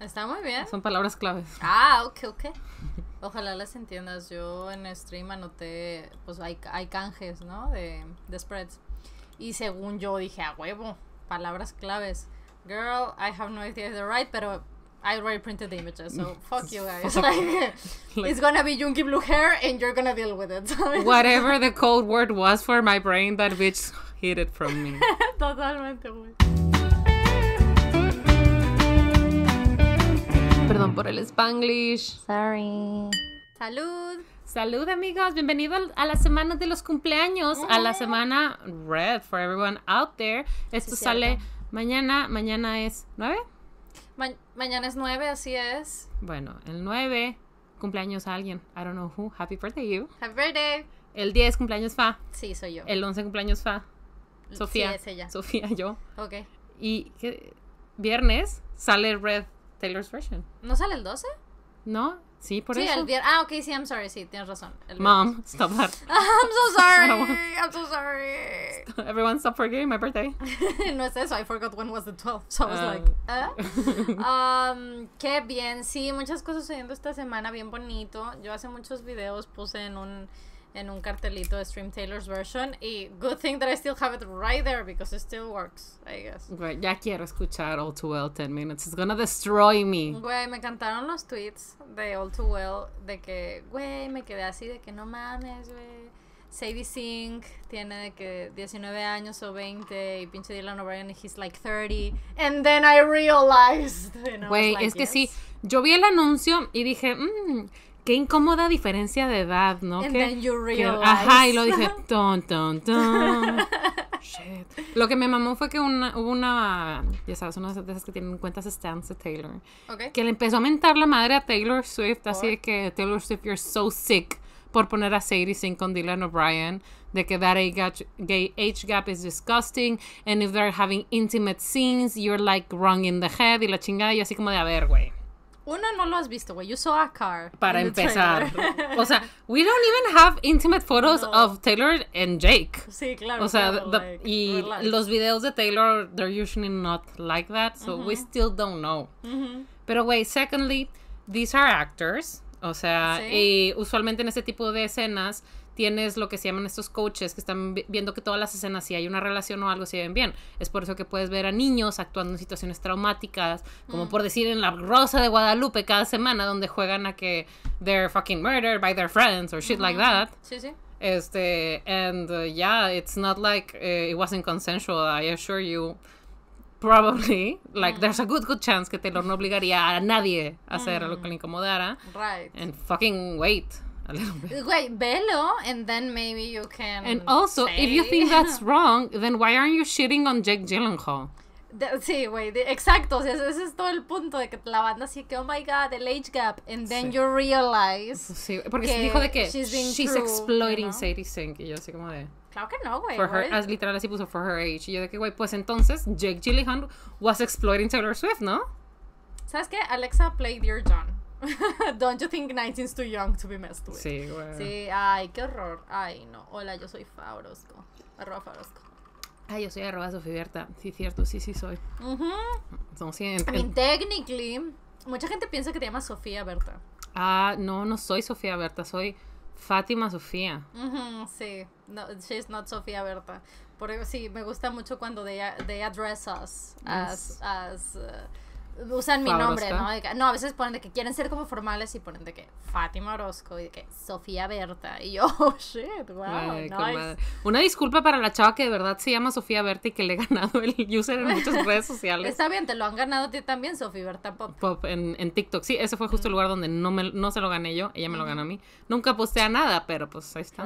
Está muy bien. Son palabras claves. Ah, ok, ok. Ojalá las entiendas. Yo en stream anoté, pues hay, hay canjes, ¿no? De, spreads. Y según yo dije, a huevo, palabras claves. Girl, I have no idea if they're right, but I already printed the images, so fuck you guys. it's gonna be Junkie blue hair and you're gonna deal with it. whatever the code word was for my brain, that bitch hid it from me. Totalmente, güey. Perdón mm. por el spanglish. Sorry. Salud. Salud amigos, bienvenidos a la semana de los cumpleaños, a la semana red for everyone out there. Esto sale mañana, mañana es 9. mañana es 9, así es. Bueno, el 9 cumpleaños a alguien. I don't know who. Happy birthday you. Happy birthday. El 10 cumpleaños Fa. Sí, soy yo. El 11 cumpleaños Fa. Sofía. ella. Sofía, yo. Ok. Y viernes sale Red ¿No sale el 12? No, sí, por eso. ah, ok, sí, I'm sorry, sí, tienes razón. Mom, stop that. I'm so sorry, I'm so sorry. everyone stop forgetting my birthday. no es eso, I forgot when was the 12 so I was ah. like, ¿eh? um, qué bien, sí, muchas cosas sucediendo esta semana, bien bonito. Yo hace muchos videos puse en un en un cartelito de Stream Taylor's version. Y good thing that I still have it right there because it still works, I guess. Güey, ya quiero escuchar All Too Well 10 Minutes. It's gonna destroy me. Güey, me encantaron los tweets de All Too Well de que, güey, me quedé así de que no mames, güey. Sadie Sink tiene de que 19 años o 20 y pinche Dylan O'Brien he's like 30 and then I realized. Güey, es que sí, yo vi el anuncio y dije, mmm, qué incómoda diferencia de edad, ¿no? then ajá, y lo dije, ton, ton, ton. Shit. Lo que me mamó fue que una, hubo una, ya sabes, una de esas que tienen cuentas stands de Taylor. Okay. Que le empezó a mentar la madre a Taylor Swift, así que Taylor Swift, you're so sick por poner a Sadie Sink con Dylan O'Brien, de que that age gap, is disgusting, and if they're having intimate scenes, you're like wrong in the head, y la chingada, y así como de, a ver, güey. Uno, no lo has visto, güey. You saw a car. Para empezar. o sea, we don't even have intimate photos of Taylor and Jake. Sí, claro. O sea, y los videos de Taylor, they're usually not like that, so we still don't know. Pero, güey, secondly, these are actors. O sea, y usualmente en este tipo de escenas tienes lo que se llaman estos coaches que están viendo que todas las escenas, si hay una relación o algo, se ven bien. Es por eso que puedes ver a niños actuando en situaciones traumáticas, como mm. por decir en La Rosa de Guadalupe cada semana, donde juegan a que they're fucking murdered by their friends or shit like that. Sí, sí. Este, and uh, yeah, it's not like eh, it wasn't consensual, I assure you. Probably, like, mm. there's a good, good chance que Taylor no obligaría a nadie a hacer algo que le mm. incomodara. Right. And fucking wait a little bit. Wait, velo, and then maybe you can. And also, if you think that's wrong, then why aren't you shitting on Jake Gyllenhaal? sí, güey, exacto. ese es todo el punto de que la banda así que, oh my god, el age gap. And then you realize. Sí, porque se dijo de que she's, exploiting Sadie Sink. Y yo, así como de. Claro que no, güey. as, Literal, así puso for her age. Y yo, de que, güey, pues entonces Jake Gyllenhaal was exploiting Taylor Swift, ¿no? ¿Sabes qué? Alexa, play Dear John. Don't you think 19 is too young to be messed with? Sí, bueno. Sí, ay, qué horror. Ay, no. Hola, yo soy Fabrosco. Arroba Fabrosco. Ay, yo soy arroba Sofibierta. Sí, cierto, sí, sí soy. Uh -huh. Somos I mean, technically, mucha gente piensa que te llamas Sofía Berta. Ah, no, no soy Sofía Berta, soy Fátima Sofía. Uh sí, no, she's not Sofía Berta. Porque sí, me gusta mucho cuando they, they address us as, as uh, usan mi nombre, ¿no? no, a veces ponen de que quieren ser como formales y ponen de que Fátima Orozco y de que Sofía Berta. Y yo, oh, shit, wow. Una disculpa para la chava que de verdad se llama Sofía Berta y que le he ganado el user en muchas redes sociales. Está bien, te lo han ganado a ti también, Sofía Berta Pop. Pop en, en, TikTok. Sí, ese fue justo el lugar donde no, me, no se lo gané yo, ella me lo ganó a mí. Nunca postea nada, pero pues ahí está.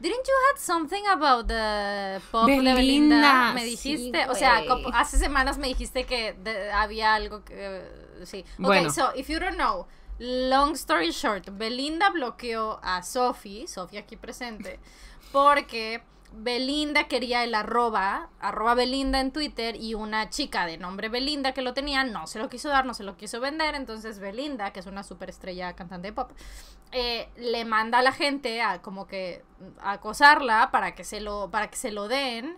Didn't you have something about the pop de Belinda? Me dijiste, o sea, hace semanas me dijiste que había algo que Ok, eh, sí. Okay, so if you don't know, long story short, Belinda bloqueó a Sophie, Sophie aquí presente, porque Belinda quería el arroba, arroba Belinda en Twitter y una chica de nombre Belinda que lo tenía no se lo quiso dar, no se lo quiso vender, entonces Belinda, que es una superestrella cantante de pop, eh, le manda a la gente a como que acosarla para que se lo, para que se lo den.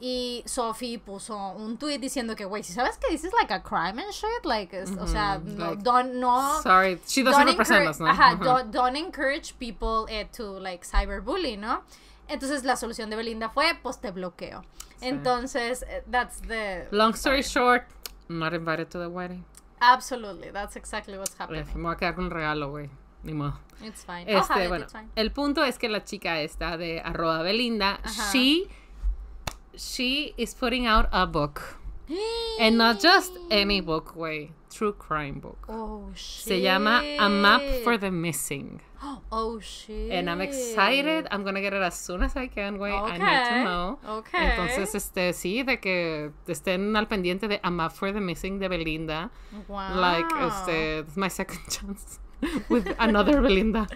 Y Sophie puso un tweet diciendo que, güey, si sabes que is like a crime and shit, like, o sea, no, don't, no. Sorry, she doesn't represent us, ¿no? Ajá, don't, encourage people eh, to like cyberbully, ¿no? Entonces la solución de Belinda fue, pues te bloqueo. Entonces, eh, that's the. Long story short, not invited to the wedding. Absolutely, that's exactly what's eh, happening. Me voy a quedar un regalo, güey. Ni modo. It's fine. Este, bueno, it's fine. El punto es que la chica esta de arroba Belinda, she she is putting out a book. And not just any book, way True crime book. Oh, shit. Se llama A Map for the Missing. Oh, shit. And I'm excited. I'm gonna get it as soon as I can, way. I need to know. Okay. Entonces, este, sí, de que estén al pendiente de A Map for the Missing de Belinda. Wow. Like, este, it's my second chance with another Belinda.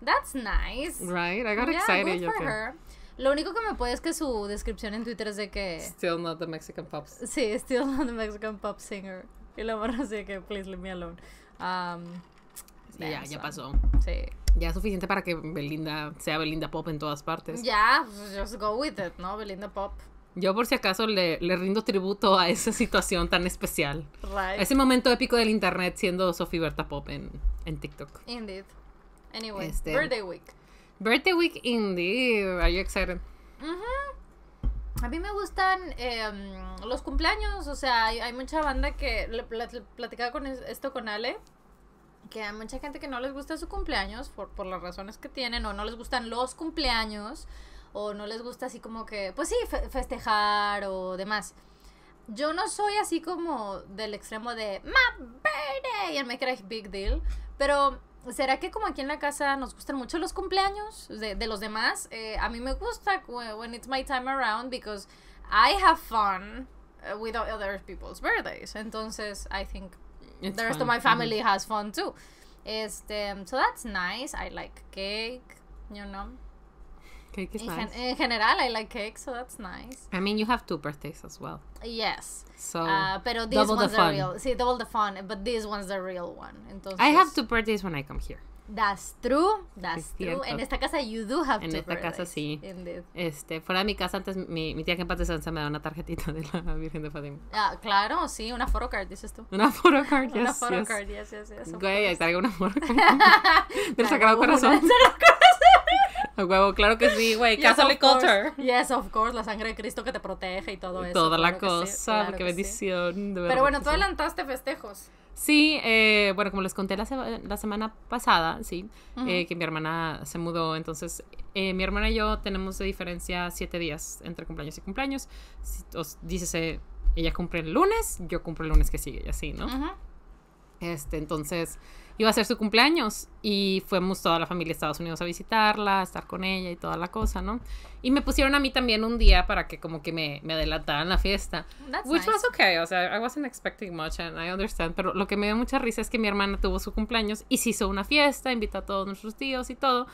That's nice. Right? I got excited. Good for her. Lo único que me puede es que su descripción en Twitter es de que. Still not the Mexican pop. Sí, still not the Mexican pop singer. Y la morra así que, please leave me alone. Um, ya, ya pasó. Sí. Ya es suficiente para que Belinda sea Belinda Pop en todas partes. Ya, pues, just go with it, ¿no? Belinda Pop. Yo por si acaso le, le rindo tributo a esa situación tan especial. Right. ese momento épico del internet siendo Sophie Berta Pop en, en TikTok. Indeed. Anyway, este, birthday week. Birthday Week Indie. Are you A mí me gustan em, los cumpleaños. O sea, hay, mucha banda que. platicaba con esto con Ale. Que hay mucha gente que no les gusta su cumpleaños por, las razones que tienen, o no les gustan los cumpleaños, o no les gusta así como que, pues sí, festejar o demás yo no soy así como del extremo de My birthday and make it a big deal. Pero ¿Será que como aquí en la casa nos gustan mucho los cumpleaños de, los demás? Eh, a mí me gusta when it's my time around because I have fun uh, with other people's birthdays. Entonces, I think the rest of my family has fun too. Este, so that's nice. I like cake, you know. Cake in general, I like cake, so that's nice. I mean, you have two birthdays as well. Yes. So, uh, pero these double one's the fun. real. See, double the fun, but this one's the real one. Entonces, I have two birthdays when I come here. That's true, that's true. En esta casa you do have en esta casa sí. Indeed. Este, fuera de mi casa antes mi, mi tía que en paz descansa me da una tarjetita de la Virgen de Fátima. Ah, claro, sí, una card, dices tú. Una card, yes, Una photocard, yes, yes, yes. Güey, yes, yes, yes, una photocard. Del Sagrado Corazón. Del Sagrado Corazón claro que sí, güey. Yes, Yes, of course, la sangre de Cristo que te protege y todo eso. Toda la cosa, qué bendición. Pero bueno, tú adelantaste festejos. Sí, eh, bueno, como les conté la, semana pasada, sí, eh, que mi hermana se mudó, entonces eh, mi hermana y yo tenemos de diferencia siete días entre cumpleaños y cumpleaños. Si, os, ella cumple el lunes, yo cumplo el lunes que sigue, y así, ¿no? Este, entonces iba a ser su cumpleaños y fuimos toda la familia de Estados Unidos a visitarla, a estar con ella y toda la cosa, ¿no? Y me pusieron a mí también un día para que como que me, adelantaran la fiesta. which was okay, o sea, I wasn't expecting much and I understand, pero lo que me dio mucha risa es que mi hermana tuvo su cumpleaños y se hizo una fiesta, invitó a todos nuestros tíos y todo.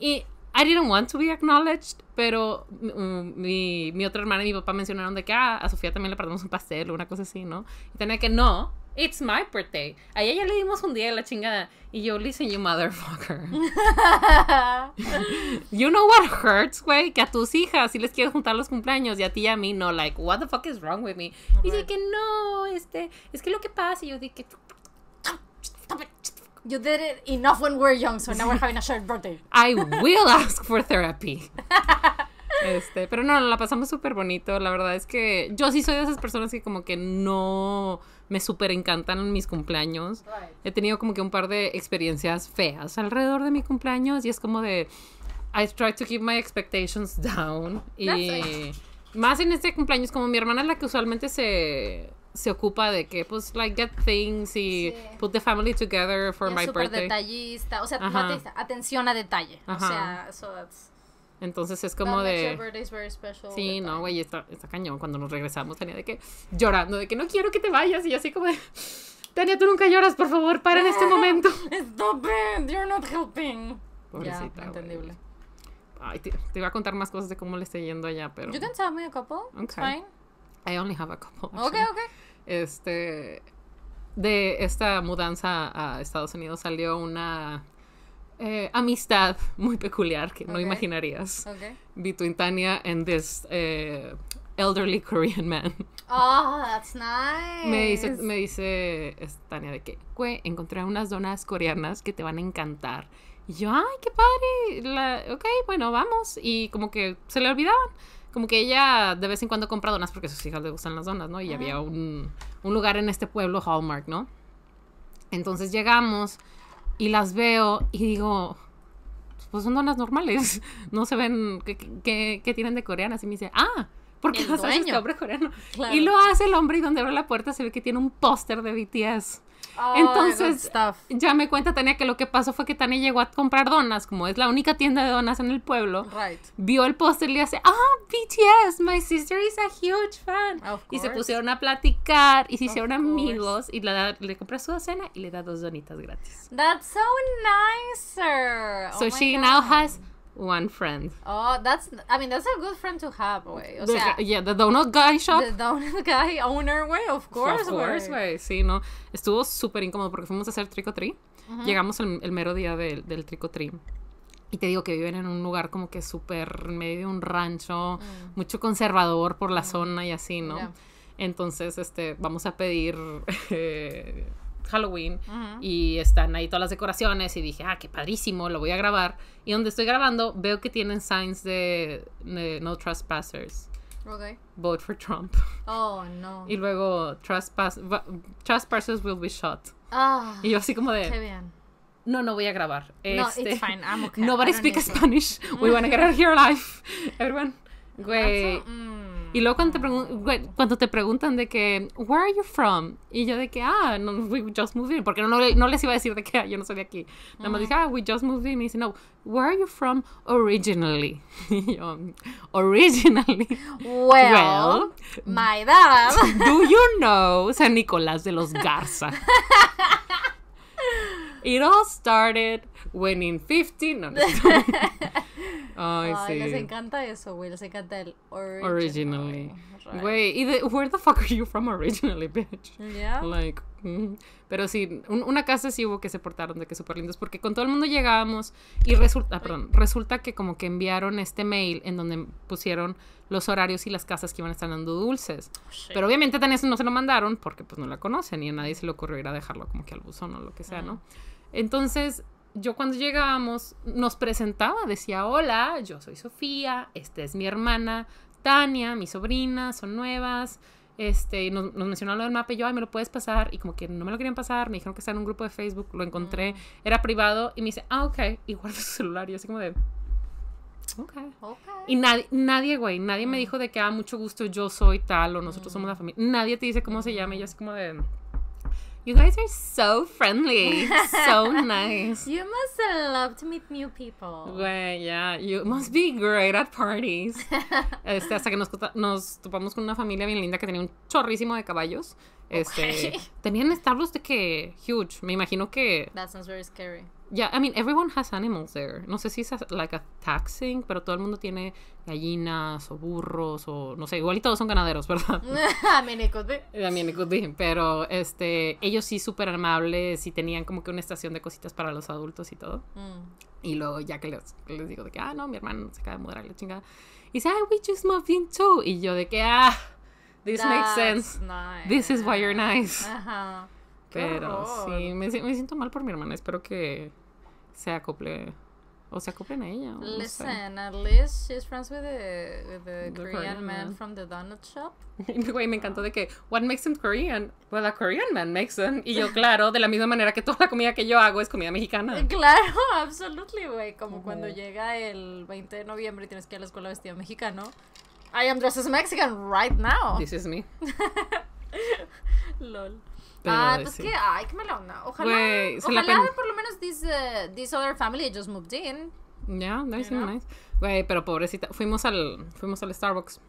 Y I didn't want to be acknowledged, pero mi, mm, otra hermana y mi papá mencionaron de que ah, a Sofía también le partimos un pastel o una cosa así, ¿no? Y tenía que no, It's my birthday. A ella ya le dimos un día de la chingada. Y yo, listen, you motherfucker. you know what hurts, güey? Que a tus hijas si les quieres juntar los cumpleaños y a ti y a mí no. Like, what the fuck is wrong with me? Y dice que no, este, es que lo que pasa. Y yo dije, You did it enough when we we're young, so now we're having a shared birthday. I will ask for therapy. Este, pero no, la pasamos súper bonito. La verdad es que yo sí soy de esas personas que como que no me súper encantan mis cumpleaños. He tenido como que un par de experiencias feas alrededor de mi cumpleaños y es como de, I try to keep my expectations down. Y más en este cumpleaños, como mi hermana es la que usualmente se se ocupa de que, pues, like, get things y put the family together for y es super detallista, o sea, atención a detalle. O sea, so that's... Entonces es como de. Sí, no, güey, está, está cañón. Cuando nos regresamos, tenía de que llorando, de que no quiero que te vayas. Y yo así como de. Tania, tú nunca lloras, por favor, para en este momento. Stop you're not helping. Pobrecita. entendible. Ay, te, te, iba a contar más cosas de cómo le estoy yendo allá, pero. couple. I only have a Okay, okay. Este. De esta mudanza a Estados Unidos salió una eh, amistad muy peculiar que no imaginarías okay. between Tania and this eh, elderly Korean man. Oh, that's nice. Me dice, me dice Tania de que, güey, encontré unas donas coreanas que te van a encantar. Y yo, ay, qué padre. ok, bueno, vamos. Y como que se le olvidaban. Como que ella de vez en cuando compra donas porque sus hijas le gustan las donas, ¿no? Y había un, un lugar en este pueblo, Hallmark, ¿no? Entonces llegamos y las veo y digo, pues son donas normales, no se ven ¿qué tienen de coreanas. Y me dice, ah, porque qué las hombre coreano? Y lo hace el hombre y donde abre la puerta se ve que tiene un póster de BTS. Entonces, ya me cuenta Tania que lo que pasó fue que Tania llegó a comprar donas, como es la única tienda de donas en el pueblo. Right. Vio el póster y le hace, ah, BTS, my sister is a huge fan. Y se pusieron a platicar y se hicieron amigos y la, le compra su cena y le da dos donitas gratis. That's so nicer. Oh so she now has one friend. Oh, that's I mean that's a good friend to have, way. O sea, yeah, the donut guy shop. The donut guy owner, way, of course, Of course, güey. Sí, no. Estuvo súper incómodo porque fuimos a hacer Trico Llegamos el, mero día del, del Y te digo que viven en un lugar como que súper medio un rancho, mm. mucho conservador por la mm. zona y así, ¿no? Entonces, este, vamos a pedir eh, Halloween y están ahí todas las decoraciones y dije, ah, qué padrísimo, lo voy a grabar. Y donde estoy grabando veo que tienen signs de, no trespassers. Okay. Vote for Trump. Oh, no. Y luego trespassers will be shot. Ah, y yo así como de... bien. No, no voy a grabar. No, it's este, fine. I'm okay. Nobody speak Spanish. We want to get out here alive. Everyone. Güey. Mm. Y luego cuando te, cuando te preguntan de que, where are you from? Y yo de que, ah, no, we just moved in. Porque no, no les iba a decir de que ah, yo no soy de aquí. Nada más dije, ah, we just moved in. Y me dice, no, where are you from originally? yo, originally. Well, well my dad. Do you know San Nicolás de los Garza? It all started When in 15. No, no. Ay, Les encanta eso, güey. Les encanta el originally. Güey, y de, where the fuck are you from originally, bitch? Yeah. Like, mm. pero sí, una casa sí hubo que se portaron de que súper lindos, porque con todo el mundo llegábamos y resulta, ah, perdón, resulta que como que enviaron este mail en donde pusieron los horarios y las casas que iban a estar dando dulces. Oh, pero obviamente tan eso no se lo mandaron porque pues no la conocen y a nadie se le ocurrió ir a dejarlo como que al buzón o lo que sea, ¿no? Entonces, yo cuando llegábamos nos presentaba, decía, hola, yo soy Sofía, esta es mi hermana, Tania, mi sobrina, son nuevas. Este, nos, nos lo del mapa y yo, ay, me lo puedes pasar. Y como que no me lo querían pasar, me dijeron que está en un grupo de Facebook, lo encontré, mm. era privado. Y me dice, ah, ok. Y guarda su celular. Y así como de, Okay. ok. Y nadie, nadie, güey, nadie me mm. dijo de que, a ah, mucho gusto, yo soy tal o nosotros somos mm. la familia. Nadie te dice cómo se llama y yo así como de... You guys are so friendly. so nice. You must love to meet new people. Güey, yeah. You must be great at parties. Este, hasta que nos, nos topamos con una familia bien linda que tenía un chorrísimo de caballos. Este, Tenían establos de que huge. Me imagino que... That sounds very scary. Yeah, I mean, everyone has animals there. No sé si es like a taxing, pero todo el mundo tiene gallinas o burros o no sé, igual y todos son ganaderos, ¿verdad? También pero este, ellos sí súper amables y tenían como que una estación de cositas para los adultos y todo. Mm. Y luego ya que les, digo de que, ah, no, mi hermano se acaba de mudar a la chingada. Y dice, ah, we just moved in too. Y yo de que, ah, this makes sense. This is why you're nice. Ajá. Pero sí, me, me siento mal por mi hermana. Espero que se acople o se acople a ella. Listen, at least she's friends with the, with the, Korean, man, from the donut shop. me encantó de que, what makes him Korean? Well, a Korean man makes him. Y yo, claro, de la misma manera que toda la comida que yo hago es comida mexicana. Claro, absolutely, güey. Como cuando llega el 20 de noviembre y tienes que ir a la escuela vestida mexicano. I am dressed as Mexican right now. This is me. Lol. Ah, que, ay, qué Ojalá, ojalá por lo menos this, eh, this other family just moved in. Yeah, nice, nice. Güey, pero pobrecita, fuimos al, fuimos al Starbucks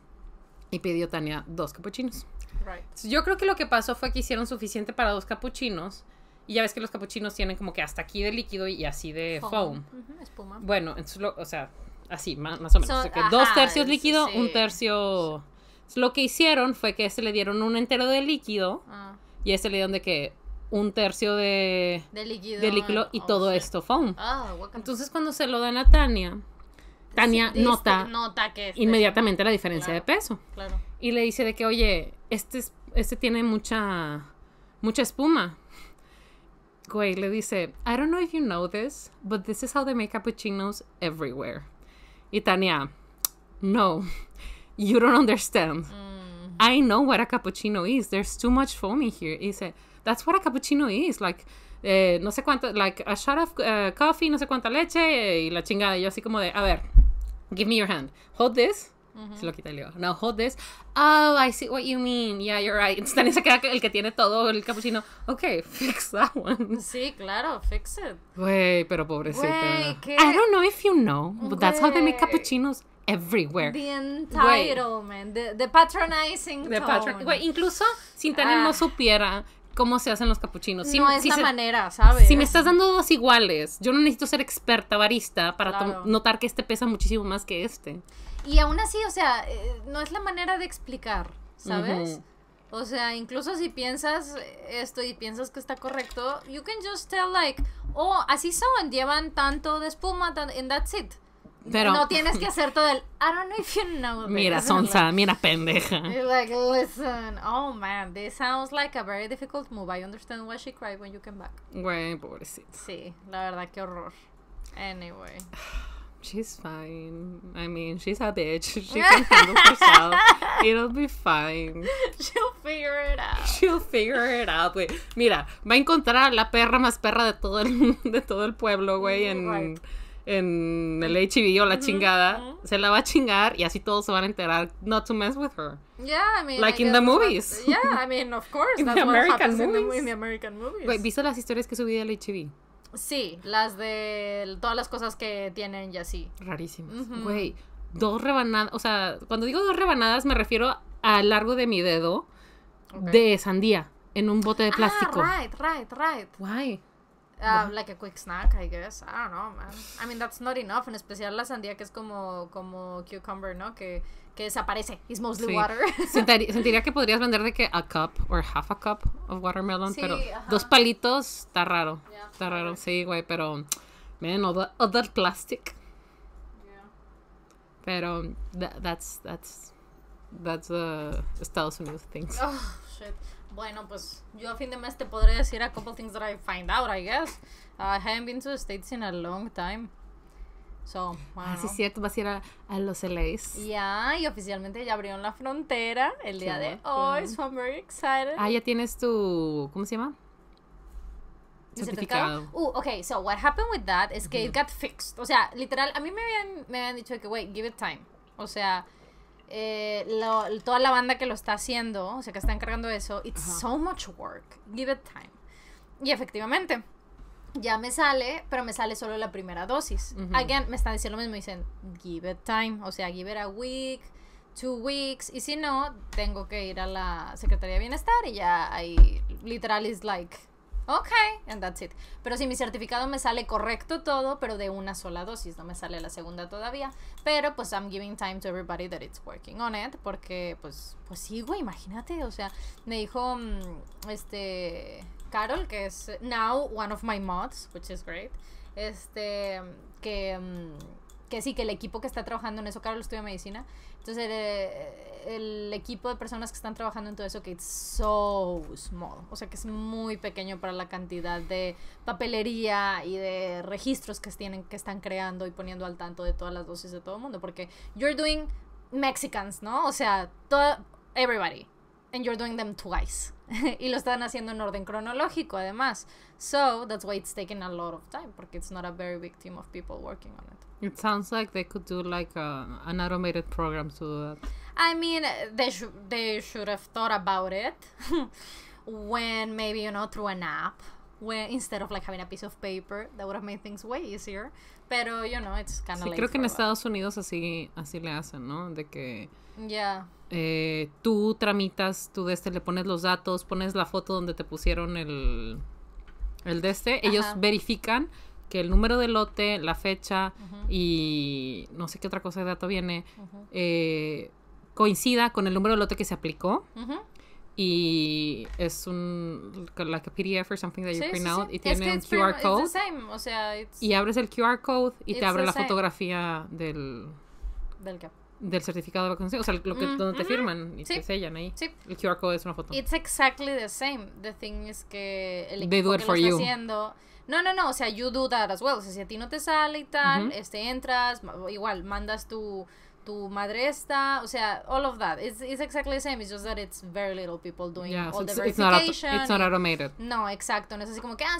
y pidió Tania dos capuchinos. Right. Yo creo que lo que pasó fue que hicieron suficiente para dos capuchinos. Y ya ves que los capuchinos tienen como que hasta aquí de líquido y así de foam. espuma. Bueno, entonces lo, o sea, así, más, más o menos. dos tercios líquido, un tercio... Lo que hicieron fue que se le dieron un entero de líquido. Ah y ese le dieron de que un tercio de, de, líquido, y todo esto foam. Ah, Entonces cuando se lo dan a Tania, Tania nota, nota que inmediatamente la diferencia de peso. Claro. Y le dice de que, oye, este, este tiene mucha, mucha espuma. Güey, le dice, I don't know if you know this, but this is how they make cappuccinos everywhere. Y Tania, no, you don't understand. Mm. I know what a cappuccino is. There's too much foamy here. He said, that's what a cappuccino is. Like, eh, no sé cuánto, like a shot of eh, coffee, no sé cuánta leche eh, y la chingada. yo así como de, a ver, give me your hand. Hold this. Se lo quita y le Now hold this. Oh, I see what you mean. Yeah, you're right. Entonces se queda el que tiene todo el cappuccino. Okay, fix that one. Sí, claro, fix it. Güey, pero pobrecita. Wey, I don't know if you know, but that's how they make cappuccinos everywhere. The entitlement, the, patronizing incluso si ah. no supiera cómo se hacen los capuchinos. Si, no es la manera, ¿sabes? Si me estás dando dos iguales, yo no necesito ser experta barista para notar que este pesa muchísimo más que este. Y aún así, o sea, eh, no es la manera de explicar, ¿sabes? O sea, incluso si piensas esto y piensas que está correcto, you can just tell like, oh, así son, llevan tanto de espuma, and that's it. Pero, no tienes que hacer todo el I don't know if you know. Mira, sonsa, mira, pendeja. Like, listen, oh man, this sounds like a very difficult move. I understand why she cried when you came back. Güey, pobrecita. Sí, la verdad, qué horror. Anyway. She's fine. I mean, she's a bitch. She can handle herself. It'll be fine. She'll figure it out. She'll figure it out, güey. Mira, va a encontrar a la perra más perra de todo el, de todo el pueblo, güey, en en el o la chingada, se la va a chingar y así todos se van a enterar not to mess with her. Yeah, I mean, like in the movies. yeah, I mean, of course, in that's the what American movies. In the, American movies. ¿viste las historias que subí del HIV? Sí, las de todas las cosas que tienen y así. Rarísimas. dos rebanadas, o sea, cuando digo dos rebanadas me refiero a largo de mi dedo de sandía en un bote de ah, plástico. right, right, right. Why? Uh, like a quick snack, I guess. I don't know, man. I mean, that's not enough. En especial la sandía que es como, como cucumber, ¿no? Que, que desaparece. It's mostly water. sentiría que podrías vender de que a cup or half a cup of watermelon, pero dos palitos está raro. está raro, sí, güey, pero. Man, other, other plastic. Yeah. Pero that, that's, that's, that's the uh, Estados Unidos things. Oh, shit. Bueno, pues yo a fin de mes te podré decir a couple things that I find out, I guess. Ah, I haven't been to the States in a long time. So, ah, bueno. Ah, cierto, vas a ir a, los LAs. Ya, y oficialmente ya abrieron la frontera el día de hoy, so I'm very excited. Ah, ya tienes tu, ¿cómo se llama? certificado. Uh, okay. so what happened with that is que it got fixed. O sea, literal, a mí me me habían dicho que, wait, give it time. O sea, eh, toda la banda que lo está haciendo, o sea, que está encargando eso, it's so much work, give it time. Y efectivamente, ya me sale, pero me sale solo la primera dosis. Again, me están diciendo lo mismo, dicen, give it time, o sea, give it a week, two weeks, y si no, tengo que ir a la Secretaría de Bienestar y ya ahí, literal, is like Ok, and that's it. Pero si mi certificado me sale correcto todo, pero de una sola dosis, no me sale la segunda todavía. Pero pues I'm giving time to everybody that it's working on it, porque pues, pues sí, güey, imagínate, o sea, me dijo, mm, este, Carol, que es now one of my mods, which is great, este, que... Mm, sí, que el equipo que está trabajando en eso, Carol estudia medicina, entonces eh, el, equipo de personas que están trabajando en todo eso, que es so small, o sea que es muy pequeño para la cantidad de papelería y de registros que tienen, que están creando y poniendo al tanto de todas las dosis de todo el mundo, porque you're doing Mexicans, ¿no? O sea, todo, everybody, and you're doing them twice. y lo están haciendo en orden cronológico además. So that's why it's taking a lot of time porque it's not a very big team of people working on it. It sounds like they could do like a, an automated program to do that. I mean, they sh they should have thought about it when maybe you know through an app when instead of like having a piece of paper that would have made things way easier. Pero you know, it's kind of sí, creo que en Estados Unidos así así le hacen, ¿no? De que Yeah. Eh, tú tramitas, tú de este le pones los datos, pones la foto donde te pusieron el, el de este, ellos verifican que el número de lote, la fecha y no sé qué otra cosa de dato viene, eh, coincida con el número de lote que se aplicó. Y es un, like a PDF or something that you print out, y tiene un QR code. y abres el QR code y te abre la fotografía del... Del del certificado de vacunación, o sea, lo que, mm, donde te firman y te sellan ahí. Sí. El QR code es una foto. It's exactly the same. The thing is que el equipo que lo está haciendo... No, no, no, o sea, you do that as well. O sea, si a ti no te sale y tal, este, entras, igual, mandas tu, tu madre está, o sea, all of that. It's, it's exactly the same, it's just that it's very little people doing all the it's, verification. It's not, it's not automated. no, exacto, no es así como que, ah,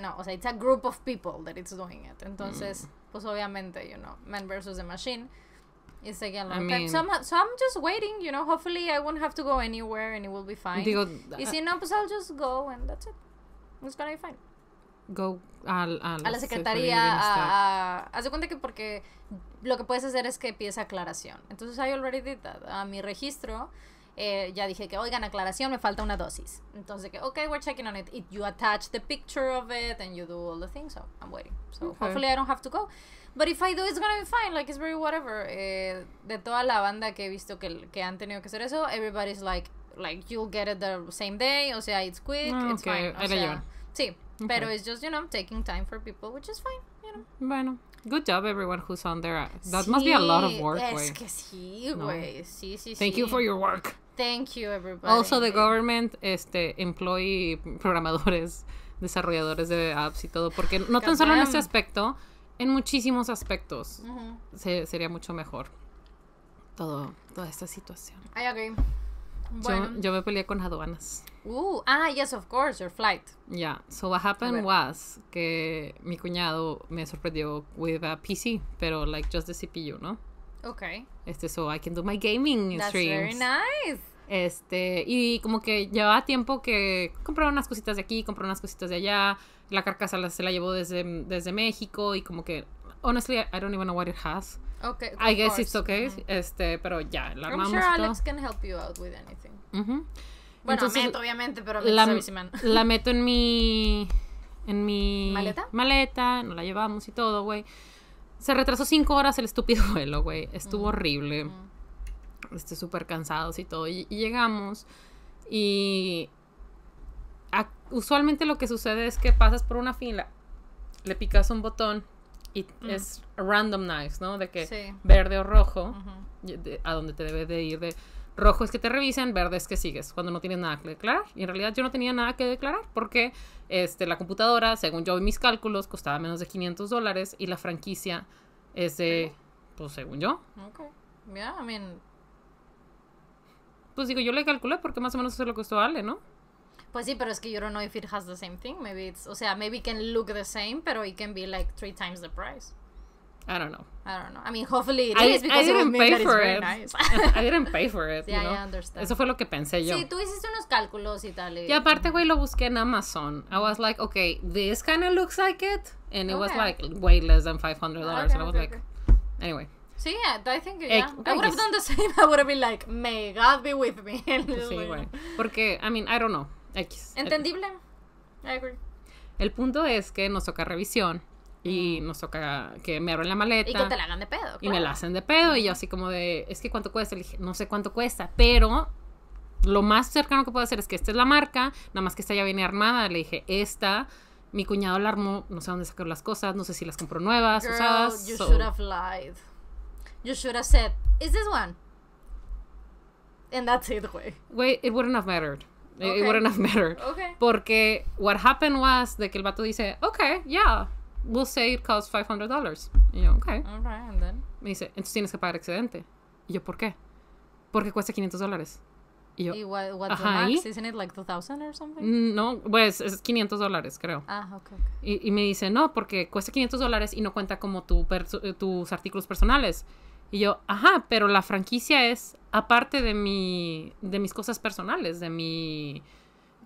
no, o sea, it's a group of people that it's doing it. Entonces, mm. pues obviamente, you know, man versus the machine. It's like So I'm, just waiting, you know. Hopefully, I won't have to go anywhere and it will be fine. y ah. si no, pues I'll just go and that's it. It's gonna be fine. Go al, al, a la secretaría. A, de cuenta que porque lo que puedes hacer es que pides aclaración. Entonces, I already did that. A mi registro. Eh, ya dije que, oigan, aclaración, me falta una dosis. Entonces, que, ok, we're checking on it. you attach the picture of it and you do all the things, so I'm waiting. So hopefully I don't have to go. But if I do, it's gonna be fine. Like, it's very whatever. Eh, de toda la banda que he visto que, que han tenido que hacer eso, everybody's like, like, you'll get it the same day. O sea, it's quick, ah, it's fine. O sea, sí, pero it's just, you know, taking time for people, which is fine, you know. Bueno. Good job, everyone who's on there. That must be a lot of work, Es que sí, güey. Sí, sí, Thank you for your work. Thank you, everybody. Also, the government este, employee programadores, desarrolladores de apps y todo, porque no tan solo en este aspecto, en muchísimos aspectos se, sería mucho mejor todo, toda esta situación. I agree. Bueno. Yo, yo, me peleé con aduanas. Uh, ah, yes, of course, your flight. Yeah, so what happened was que mi cuñado me sorprendió with a PC, pero like just the CPU, ¿no? Okay. Este, so I can do my gaming That's streams. That's very nice. Este, y como que llevaba tiempo que compró unas cositas de aquí, compró unas cositas de allá. La carcasa se la llevó desde, desde México y como que, honestly, I don't even know what it has. Okay, I guess it's okay. Este, pero ya, la armamos. I'm sure Alex can help you out with Bueno, meto, obviamente, pero la, meto en mi en mi maleta, maleta no la llevamos y todo, güey. Se retrasó cinco horas el estúpido vuelo, güey. Estuvo horrible esté súper cansados y todo. Y, llegamos y usualmente lo que sucede es que pasas por una fila, le picas un botón y mm. es random knives, ¿no? De que verde o rojo, a donde te debes de ir de... Rojo es que te revisen, verde es que sigues cuando no tienes nada que declarar. Y en realidad yo no tenía nada que declarar porque este, la computadora, según yo y mis cálculos, costaba menos de 500 dólares y la franquicia es de, pues según yo. Ok. Yeah, I pues digo, yo le calculé porque más o menos eso que costó Ale, ¿no? Pues sí, pero es que yo don't know if it has the same thing. Maybe it's, o sea, maybe it can look the same, pero it can be like three times the price. I don't know. I don't know. I mean, hopefully it is because I didn't it pay for it. Nice. I didn't pay for it. Yeah, I understand. Eso fue lo que pensé yo. Sí, tú hiciste unos cálculos y tal. Y, aparte, güey, lo busqué en Amazon. I was like, okay, this kind of looks like it, and it was like way less than $500. hundred dollars, and I was like, anyway. Sí, I think eh, yeah. I, I would have done the same. I would have like, may God be with me. sí, bueno. Porque, I mean, I don't know. X. Entendible. El punto es que nos toca revisión y nos toca que me abren la maleta. Y que te la hagan de pedo. Y me la hacen de pedo y yo así como de, es que cuánto cuesta, le dije, no sé cuánto cuesta, pero lo más cercano que puedo hacer es que esta es la marca, nada más que esta ya viene armada, le dije, esta, mi cuñado la armó, no sé dónde sacar las cosas, no sé si las compró nuevas, Girl, usadas. You should have lied you should have said, "Is this one?" And that's it, way. Wait, it wouldn't have mattered. It, wouldn't have mattered. Okay. Porque what happened was de que el vato dice, okay, yeah, we'll say it costs $500. Y yo, okay. right, and then. Me dice, entonces tienes que pagar excedente. Y yo, ¿por qué? Porque cuesta 500 Y yo, what, max? Isn't it like 2000 or something? Mm, no, pues es 500 dólares, creo. Ah, okay. Y, me dice, no, porque cuesta 500 dólares y no cuenta como tu tus artículos personales. Y yo, ajá, pero la franquicia es aparte de mi, de mis cosas personales, de mi,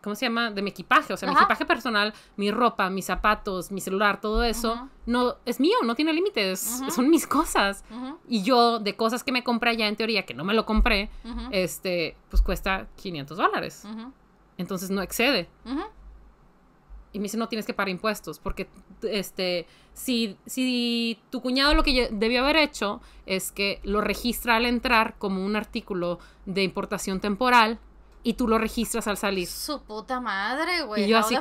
¿cómo se llama? De mi equipaje, o sea, mi equipaje personal, mi ropa, mis zapatos, mi celular, todo eso, no es mío, no tiene límites, son mis cosas. Y yo de cosas que me compré ya en teoría que no me lo compré, este, pues cuesta 500 dólares. Entonces no excede. Y me dice, no tienes que pagar impuestos, porque este, si, si tu cuñado lo que debió haber hecho es que lo registra al entrar como un artículo de importación temporal y tú lo registras al salir. Su puta madre, güey. Yo así de,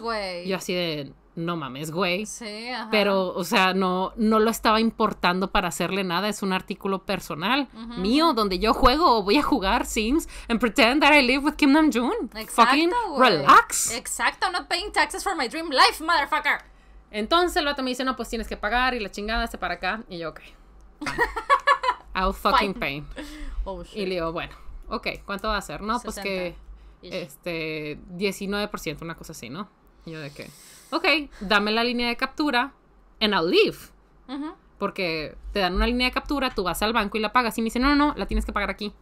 güey? Yo así de no mames, güey. Pero, o sea, no, no lo estaba importando para hacerle nada. Es un artículo personal mío donde yo juego o voy a jugar Sims and pretend that I live with Kim Nam Jun. Exacto, Fucking relax. Exacto, I'm not paying taxes for my dream life, motherfucker. Entonces el vato me dice, no, pues tienes que pagar y la chingada se para acá. Y yo, ok. I'll fucking pain. pay. Oh, y le digo, bueno, ok, ¿cuánto va a ser? No, pues que, este, 19%, una cosa así, ¿no? Y yo de qué ok, dame la línea de captura and I'll leave. Porque te dan una línea de captura, tú vas al banco y la pagas. Y me dicen, no, no, no la tienes que pagar aquí.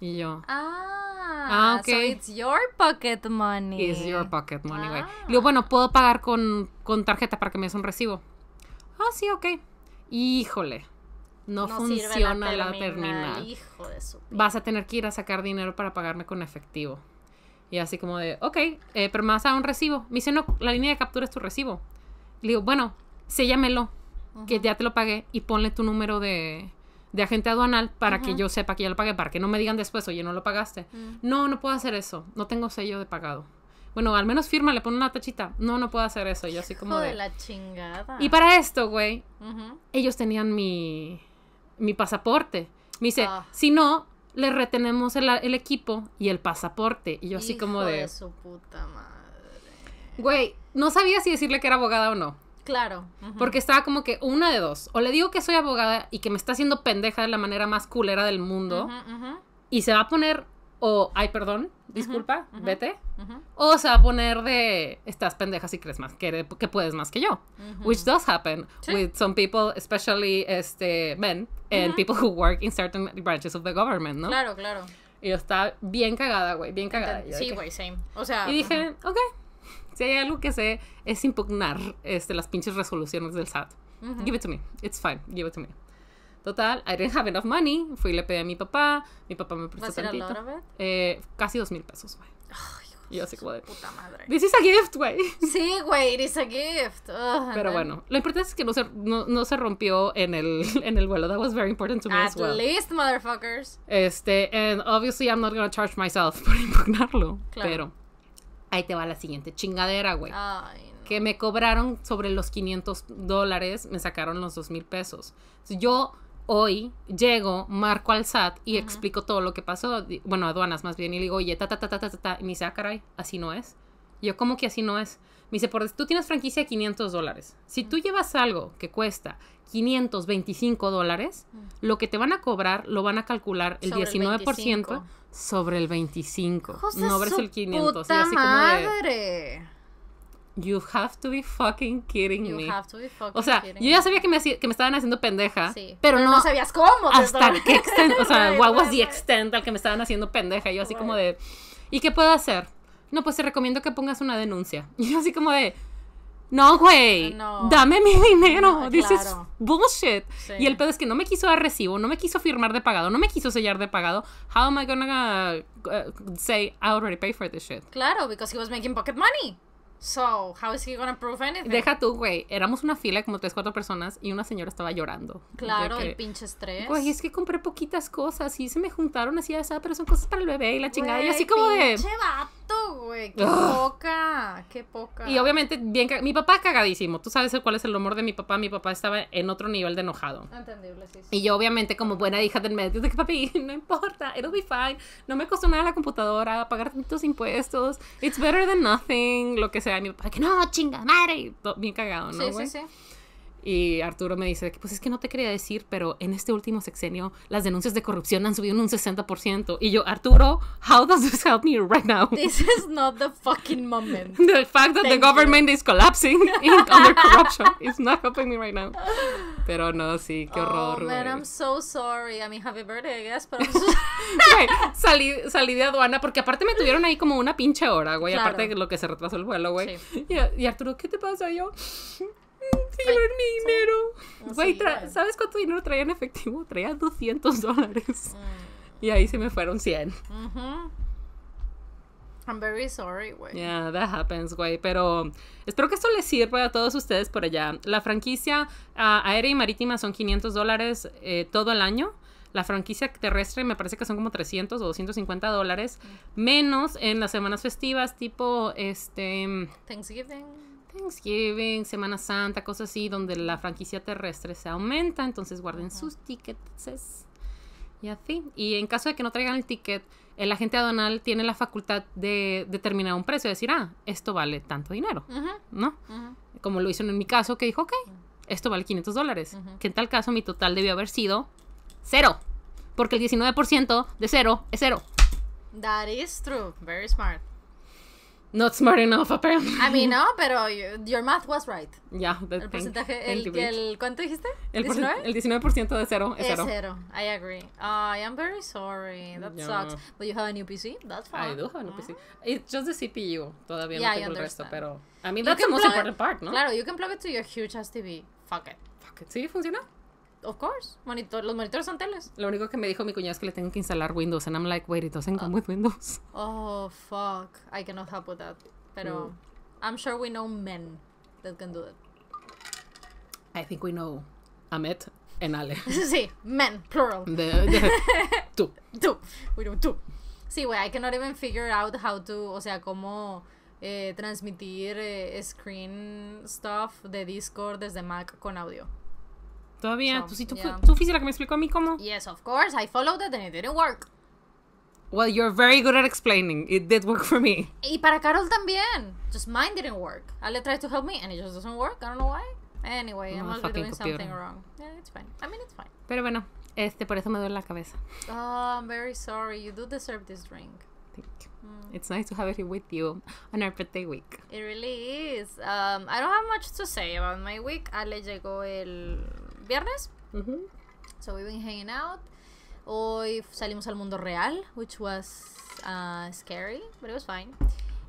Y yo. Ah, ah So it's your pocket money. It's your pocket money, güey. yo, ah. bueno, puedo pagar con, tarjeta para que me des un recibo. Ah, sí, ok. Híjole. No, funciona la terminal. Hijo de Vas a tener que ir a sacar dinero para pagarme con efectivo. Y así como de, ok, eh, pero me vas a un recibo. Me dice, no, la línea de captura es tu recibo. Le digo, bueno, Sellamelo... que ya te lo pagué y ponle tu número de, de agente aduanal para que yo sepa que ya lo pagué, para que no me digan después, oye, no lo pagaste. No, no puedo hacer eso, no tengo sello de pagado. Bueno, al menos firma, le pone una tachita. No, no puedo hacer eso. Yo así como. de... la chingada. Y para esto, güey, ellos tenían mi, mi pasaporte. Me dice, ah. si no, le retenemos el, equipo y el pasaporte. Y yo así como de... de... su puta madre. Güey, no sabía si decirle que era abogada o no. Claro. Porque estaba como que una de dos. O le digo que soy abogada y que me está haciendo pendeja de la manera más culera del mundo. Y se va a poner o ay, perdón, disculpa, vete, o se poner de estás pendejas y crees más que, que puedes más que yo, which does happen with some people, especially este men and people who work in certain branches of the government, ¿no? Claro, claro. Y yo estaba bien cagada, güey, bien cagada. sí, güey, same. O sea, y dije, ok, si hay algo que sé es impugnar este, las pinches resoluciones del SAT. Give it to me. It's fine. Give it to me. Total, I didn't have enough money. Fui y le pedí a mi papá. Mi papá me prestó tantito. Eh, casi dos mil pesos, güey. Y así como de... Puta madre. This is a gift, güey. Sí, güey, it is a gift. Pero bueno, lo importante es que no se, no, se rompió en el, en el vuelo. That was very important to me as well. At least, motherfuckers. Este, and obviously I'm not gonna charge myself por impugnarlo. Claro. Pero ahí te va la siguiente chingadera, güey. Que me cobraron sobre los 500 dólares, me sacaron los 2 mil pesos. Yo hoy llego, marco al SAT y explico todo lo que pasó, bueno, aduanas más bien, y le digo, oye, ta, ta, ta, ta, ta, ta, y me dice, ah, caray, así no es. yo, ¿cómo que así no es? Me dice, por, tú tienes franquicia de 500 dólares. Si tú llevas algo que cuesta 525 dólares, lo que te van a cobrar lo van a calcular el 19% sobre el 25. no ves el 500. así madre. You have to be fucking kidding you me. Have to be fucking o sea, yo ya sabía que me, estaban haciendo pendeja. Sí. Pero, no, no, sabías cómo. Hasta qué extent, o sea, what was the extent al que me estaban haciendo pendeja. Yo así como de, ¿y qué puedo hacer? No, pues te recomiendo que pongas una denuncia. yo así como de, no, güey, no. dame mi dinero, no, ah, this is bullshit. Y el pedo es que no me quiso dar recibo, no me quiso firmar de pagado, no me quiso sellar de pagado. How am I gonna uh, say I already paid for this shit? Claro, because he was making pocket money. Deja tú, güey. Éramos una fila como tres, cuatro personas y una señora estaba llorando. Claro, el pinche estrés. Güey, es que compré poquitas cosas y se me juntaron así, a esa, pero son cosas para el bebé y la chingada. y así como de. ¡Pinche vato, güey! ¡Qué poca! ¡Qué poca! Y obviamente, bien. Mi papá cagadísimo. Tú sabes cuál es el humor de mi papá. Mi papá estaba en otro nivel de enojado. Entendible, sí. Y yo, obviamente, como buena hija del medio, de que papi, no importa, it'll be fine. No me costó nada la computadora, pagar tantos impuestos. It's better than nothing, lo que sea para a mi papá que no, chinga madre, bien cagado, ¿no? Sí, sí, sí. Y Arturo me dice, pues es que no te quería decir, pero en este último sexenio las denuncias de corrupción han subido en un 60%. Y yo, Arturo, how does this help me right now? This is not the fucking moment. The fact that the government is collapsing under corruption is not helping me right now. Pero no, sí, qué oh, horror. Oh, man, I'm so sorry. I mean, happy birthday, I guess, pero... right. salí, salí de aduana porque aparte me tuvieron ahí como una pinche hora, güey. Aparte de lo que se retrasó el vuelo, güey. Y, y Arturo, ¿qué te pasa? Y yo, mi dinero. Güey, ¿sabes cuánto dinero traía en efectivo? Traía 200 dólares. Mm. Y ahí se me fueron 100. I'm very sorry, güey. Yeah, that happens, güey. Pero espero que esto les sirva a todos ustedes por allá. La franquicia ah, aérea y marítima son 500 dólares eh, todo el año. La franquicia terrestre me parece que son como 300 o 250 dólares, mm. menos en las semanas festivas tipo este Thanksgiving. Thanksgiving, Semana Santa, cosas así, donde la franquicia terrestre se aumenta, entonces guarden sus tickets y así. Y en caso de que no traigan el ticket, el agente aduanal tiene la facultad de determinar un precio, decir, ah, esto vale tanto dinero, ¿no? Como lo hizo en mi caso, que dijo, ok, esto vale 500 dólares, que en tal caso mi total debió haber sido cero, porque el 19% de cero es cero. That is true, very smart. Not smart enough, apparently. A mí no, pero your math was right. Ya, yeah, el porcentaje, el, ¿cuánto dijiste? El 19%, el 19 de cero es, es cero. I agree. I am very sorry. That sucks. But you have a new PC? That's fine. I do have a new PC. Ah. It's just the CPU. Todavía no tengo el resto, pero. I mean, that's the most important part, ¿no? Claro, you can plug it to your huge ass TV. Fuck it. Fuck it. ¿Sí funciona? Of course, monitor, los monitores son teles. Lo único que me dijo mi cuñada es que le tengo que instalar Windows, and I'm like, wait, it doesn't come with Windows. Oh, fuck, I cannot help with that. Pero mm. I'm sure we know men that can do it. I think we know Amet and Ale. sí, men, plural. De, tú. tú, we know tú. Sí, güey, I cannot even figure out how to, o sea, cómo... Eh, transmitir eh, screen stuff de Discord desde Mac con audio. Todavía, tú, sí, tú, fuiste la que me explicó a mí cómo. Yes, of course, I followed it and it didn't work. Well, you're very good at explaining. It did work for me. Y para Carol también. Just mine didn't work. Ale tried to help me and it just doesn't work. I don't know why. Anyway, I'm I must be doing something wrong. Yeah, it's fine. I mean, it's fine. Pero bueno, este, por eso me duele la cabeza. Oh, I'm very sorry. You do deserve this drink. Thank you. Mm. It's nice to have it with you on our birthday week. It really is. Um, I don't have much to say about my week. Ale ah, llegó el viernes. So we've been hanging out. Hoy salimos al mundo real, which was uh, scary, but it was fine.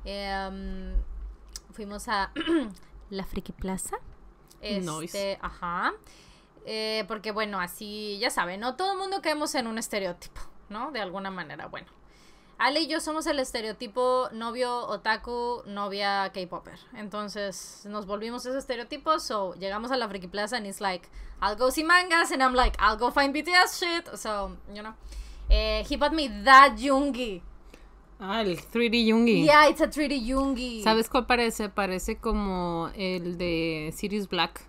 Em, fuimos a la Friki Plaza. Este, Ajá. Eh, porque bueno, así, ya saben, ¿no? Todo el mundo caemos en un estereotipo, ¿no? De alguna manera, bueno. Ale y yo somos el estereotipo novio otaku, novia K-popper. Entonces nos volvimos ese estereotipo, so llegamos a la Friki Plaza and it's like, I'll go see mangas and I'm like, I'll go find BTS shit. So, you know. Eh, he bought me that Yungi. Ah, el 3D Yungi. Yeah, it's a 3D Yungi. ¿Sabes cuál parece? Parece como el de Sirius Black.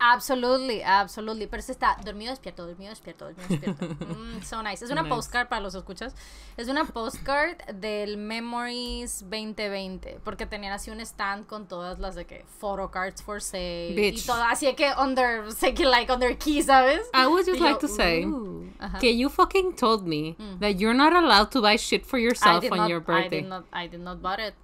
Absolutely, absolutely. Pero se está dormido, despierto, dormido, despierto, dormido, despierto. Mm, so nice. Es una postcard para los escuchas. Es una postcard del Memories 2020. Porque tenían así un stand con todas las de que photocards for sale. Y todas así que under, say que like under key, ¿sabes? I would just like to say que you fucking told me mm. that you're not allowed to buy shit for yourself on your birthday. I did not, I did not buy it.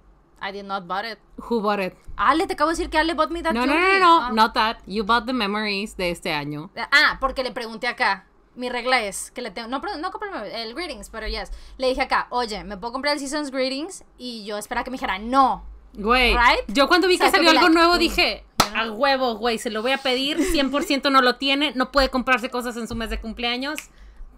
I did not bought it. Who bought it? Ale, te acabo de decir que Ale bought me that no, No, no, no, ah. not that. You bought the memories de este año. Ah, ah, porque le pregunté acá. Mi regla es que le tengo. No, no compré el greetings, pero yes. Le dije acá, oye, ¿me puedo comprar el Seasons Greetings? Y yo esperaba que me dijera, no. Güey. Right? Yo cuando vi que salió algo nuevo mm. dije, al huevo, güey, se lo voy a pedir. 100% no lo tiene. No puede comprarse cosas en su mes de cumpleaños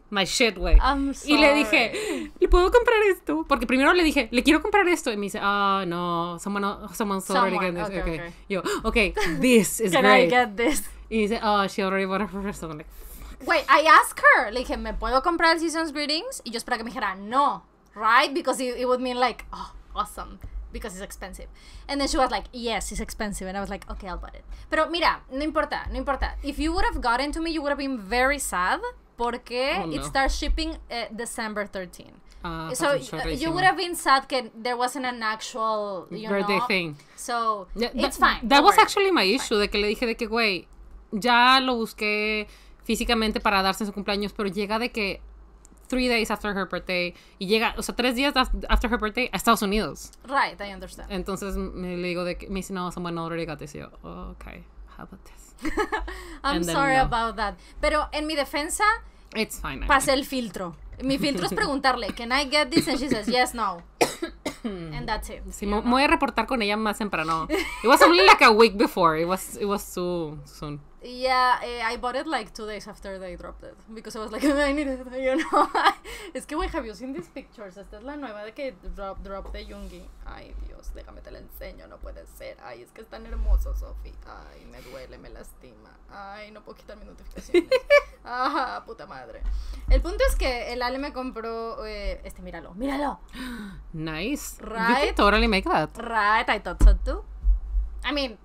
my shit, güey. Y le dije, ¿le puedo comprar esto? Porque primero le dije, le quiero comprar esto. Y me dice, oh, no, someone, someone's already got this. okay, Yo, okay, this is Can great. I get this? Y dice, oh, she already bought it first Wait, I asked her, le dije, ¿me puedo comprar Season's Greetings? Y yo esperaba que me dijera, no, right? Because it, it would mean like, oh, awesome. because it's expensive. And then she was like, yes, it's expensive. And I was like, okay, I'll buy it. Pero mira, no importa, no importa. If you would have gotten to me, you would have been very sad porque oh, it starts shipping eh, December 13. th ah, so uh, you would have been sad that there wasn't an actual you birthday thing. So it's fine. That was actually my issue de que le dije de que güey ya lo busqué físicamente para darse su cumpleaños, pero llega de que three days after her birthday y llega, o sea, tres días after her birthday a Estados Unidos. Right, I understand. Entonces me le digo de que me dice no, someone already got this. yo, okay, how about this? I'm sorry about that. Pero en mi defensa, It's fine, pasé el filtro. Mi filtro es preguntarle, ¿can I get this? And she says, yes, no. And that's it. Sí, me, voy a reportar con ella más temprano. It was only like a week before. It was, it was too soon. Yeah, I bought it like two days after they dropped it. Because I was like, I need it, you know. es que, wey, have you seen these pictures? Esta es la nueva de que drop, drop de Yungi. Ay, Dios, déjame te la enseño, no puede ser. Ay, es que es tan hermoso, Sofi. Ay, me duele, me lastima. Ay, no puedo quitar mis notificaciones. Ajá, puta madre. El punto es que el Ale me compró. Eh, este, míralo, míralo. Nice. Right. You can totally make that. Right, I thought so too. I mean,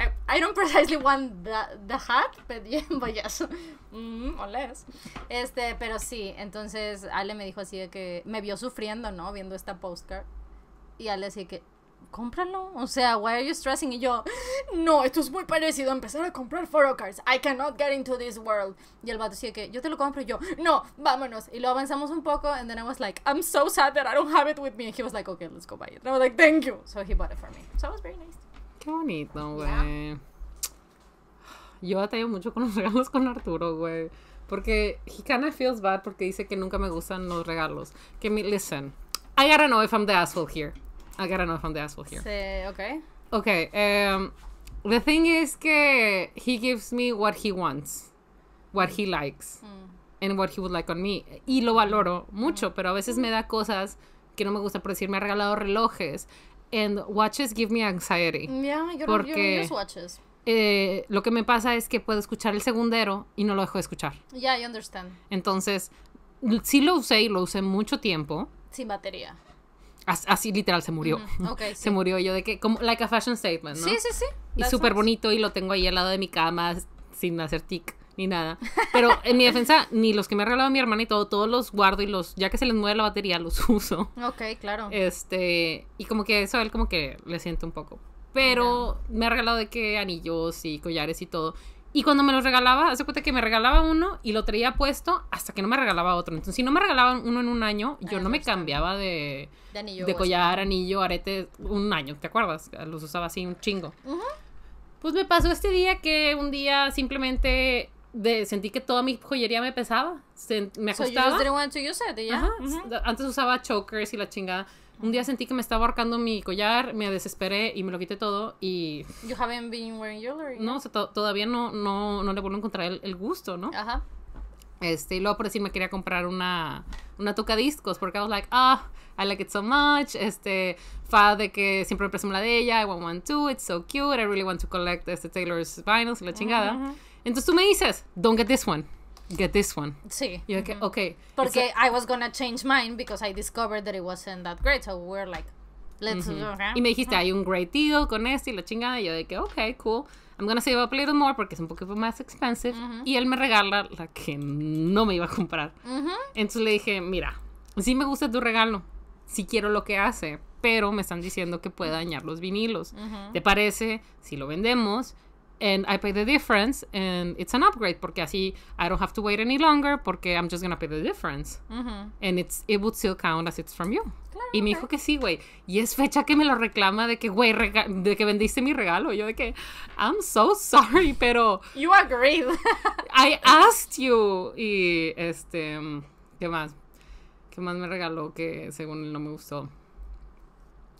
I, I don't precisely want the, the hat, but, yeah, but yes, or less. Este, pero sí, entonces Ale me dijo así de que me vio sufriendo, ¿no? Viendo esta postcard. Y Ale así que, cómpralo. O sea, why are you stressing? Y yo, no, esto es muy parecido a empezar a comprar photocards. I cannot get into this world. Y el vato decía que yo te lo compro y yo, no, vámonos. Y lo avanzamos un poco and then I was like, I'm so sad that I don't have it with me. And he was like, okay, let's go buy it. And I was like, thank you. So he bought it for me. So it was very nice. Qué bonito, güey. Yo batallo mucho con los regalos con Arturo, güey. Porque he of feels bad porque dice que nunca me gustan los regalos. Que me, listen, I gotta know if I'm the asshole here. I gotta know if I'm the asshole here. Sí, okay. Okay, em, the thing is que he gives me what he wants, what he likes, mm. and what he would like on me. Y lo valoro mucho, mm. pero a veces me da cosas que no me gusta, por decir, me ha regalado relojes, and watches give me anxiety. Yeah, you're, porque watches. Eh, lo que me pasa es que puedo escuchar el segundero y no lo dejo de escuchar. Yeah, I understand. Entonces, sí lo usé y lo usé mucho tiempo. Sin batería. así literal se murió. okay, Se murió yo de que, como, like a fashion statement, ¿no? Sí, sí, sí. Y súper bonito y lo tengo ahí al lado de mi cama sin hacer tic ni nada. Pero en mi defensa, ni los que me ha regalado mi hermana y todo, todos los guardo y los, ya que se les mueve la batería, los uso. Ok, claro. Este, y como que eso a él como que le siento un poco. Pero me ha regalado de que anillos y collares y todo. Y cuando me los regalaba, hace cuenta que me regalaba uno y lo traía puesto hasta que no me regalaba otro. Entonces, si no me regalaban uno en un año, yo ah, no me cambiaba de, de, anillo de collar, anillo, arete, un año, ¿te acuerdas? Los usaba así un chingo. Pues me pasó este día que un día simplemente de, sentí que toda mi joyería me pesaba, me ajustaba. Mm-hmm. Antes usaba chokers y la chingada. Un día sentí que me estaba ahorcando mi collar, me desesperé y me lo quité todo y... No, todavía no, no, no le vuelvo a encontrar el, gusto, ¿no? Este, y luego por decir me quería comprar una, una discos porque I was like, ah, I like it so much, este, fa de que siempre me presumo la de ella, I want one too, it's so cute, I really want to collect este Taylor's vinyls y la chingada. Mm-hmm, mm-hmm. Entonces tú me dices, don't get this one. Get this one. Sí. Yo, okay, ok. okay. Porque I was gonna change mine because I discovered that it wasn't that great. So were like, let's. Y me dijiste, hay un great deal con este y la chingada. Y yo dije, que, ok, cool. I'm gonna save up a little more porque es un poquito más expensive. Y él me regala la que no me iba a comprar. Entonces le dije, mira, sí me gusta tu regalo. Sí quiero lo que hace. Pero me están diciendo que puede dañar los vinilos. ¿Te parece? Si lo vendemos and I pay the difference and it's an upgrade porque así I don't have to wait any longer porque I'm just gonna pay the difference uh and it's it would still count as it's from you y me dijo que sí güey y es fecha que me lo reclama de que güey de que vendiste mi regalo yo de que I'm so sorry pero you agreed I asked you y este qué más qué más me regaló que según él no me gustó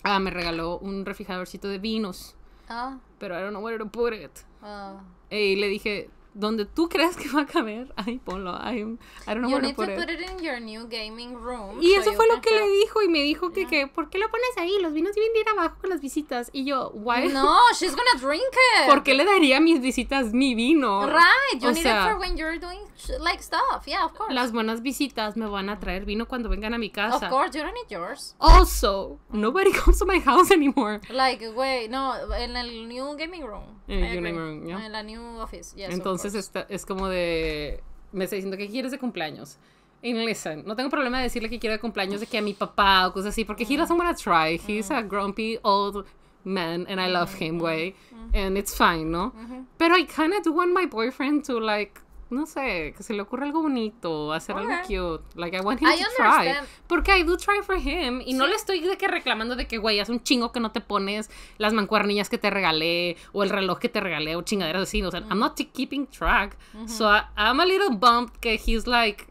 ah me regaló un refrigeradorcito de vinos Ah. Pero I don't know where to put it. Ah. Y le dije, donde tú crees que va a caber, ay ponlo. I don't know you need to put it in your new gaming room. Y eso fue lo que le dijo y me dijo que, que, ¿por qué lo pones ahí? Los vinos deben ir abajo con las visitas. Y yo, why? No, she's gonna drink it. ¿Por qué le daría a mis visitas mi vino? Right, you o need sea, it for when you're doing like stuff. Yeah, of course. Las buenas visitas me van a traer vino cuando vengan a mi casa. Of course, you don't need yours. Also, nobody comes to my house anymore. Like, wait, no, en el new gaming room. En eh, ah, la new office. Entonces es como de, me está diciendo, que quieres de cumpleaños? En listen, no tengo problema de decirle que quiero de cumpleaños de que a mi papá o cosas así, porque he doesn't want to try. He's mm. a grumpy old man and I love mm, him, way mm, And it's fine, ¿no? Pero I kind of do want my boyfriend to like no sé, que se le ocurra algo bonito, hacer algo cute. Like, I want him to try. Porque I do try for him. Y no le estoy de que reclamando de que, güey, hace un chingo que no te pones las mancuernillas que te regalé, o el reloj que te regalé, o chingaderas así. O sea, I'm not keeping track. So I'm a little bummed que he's like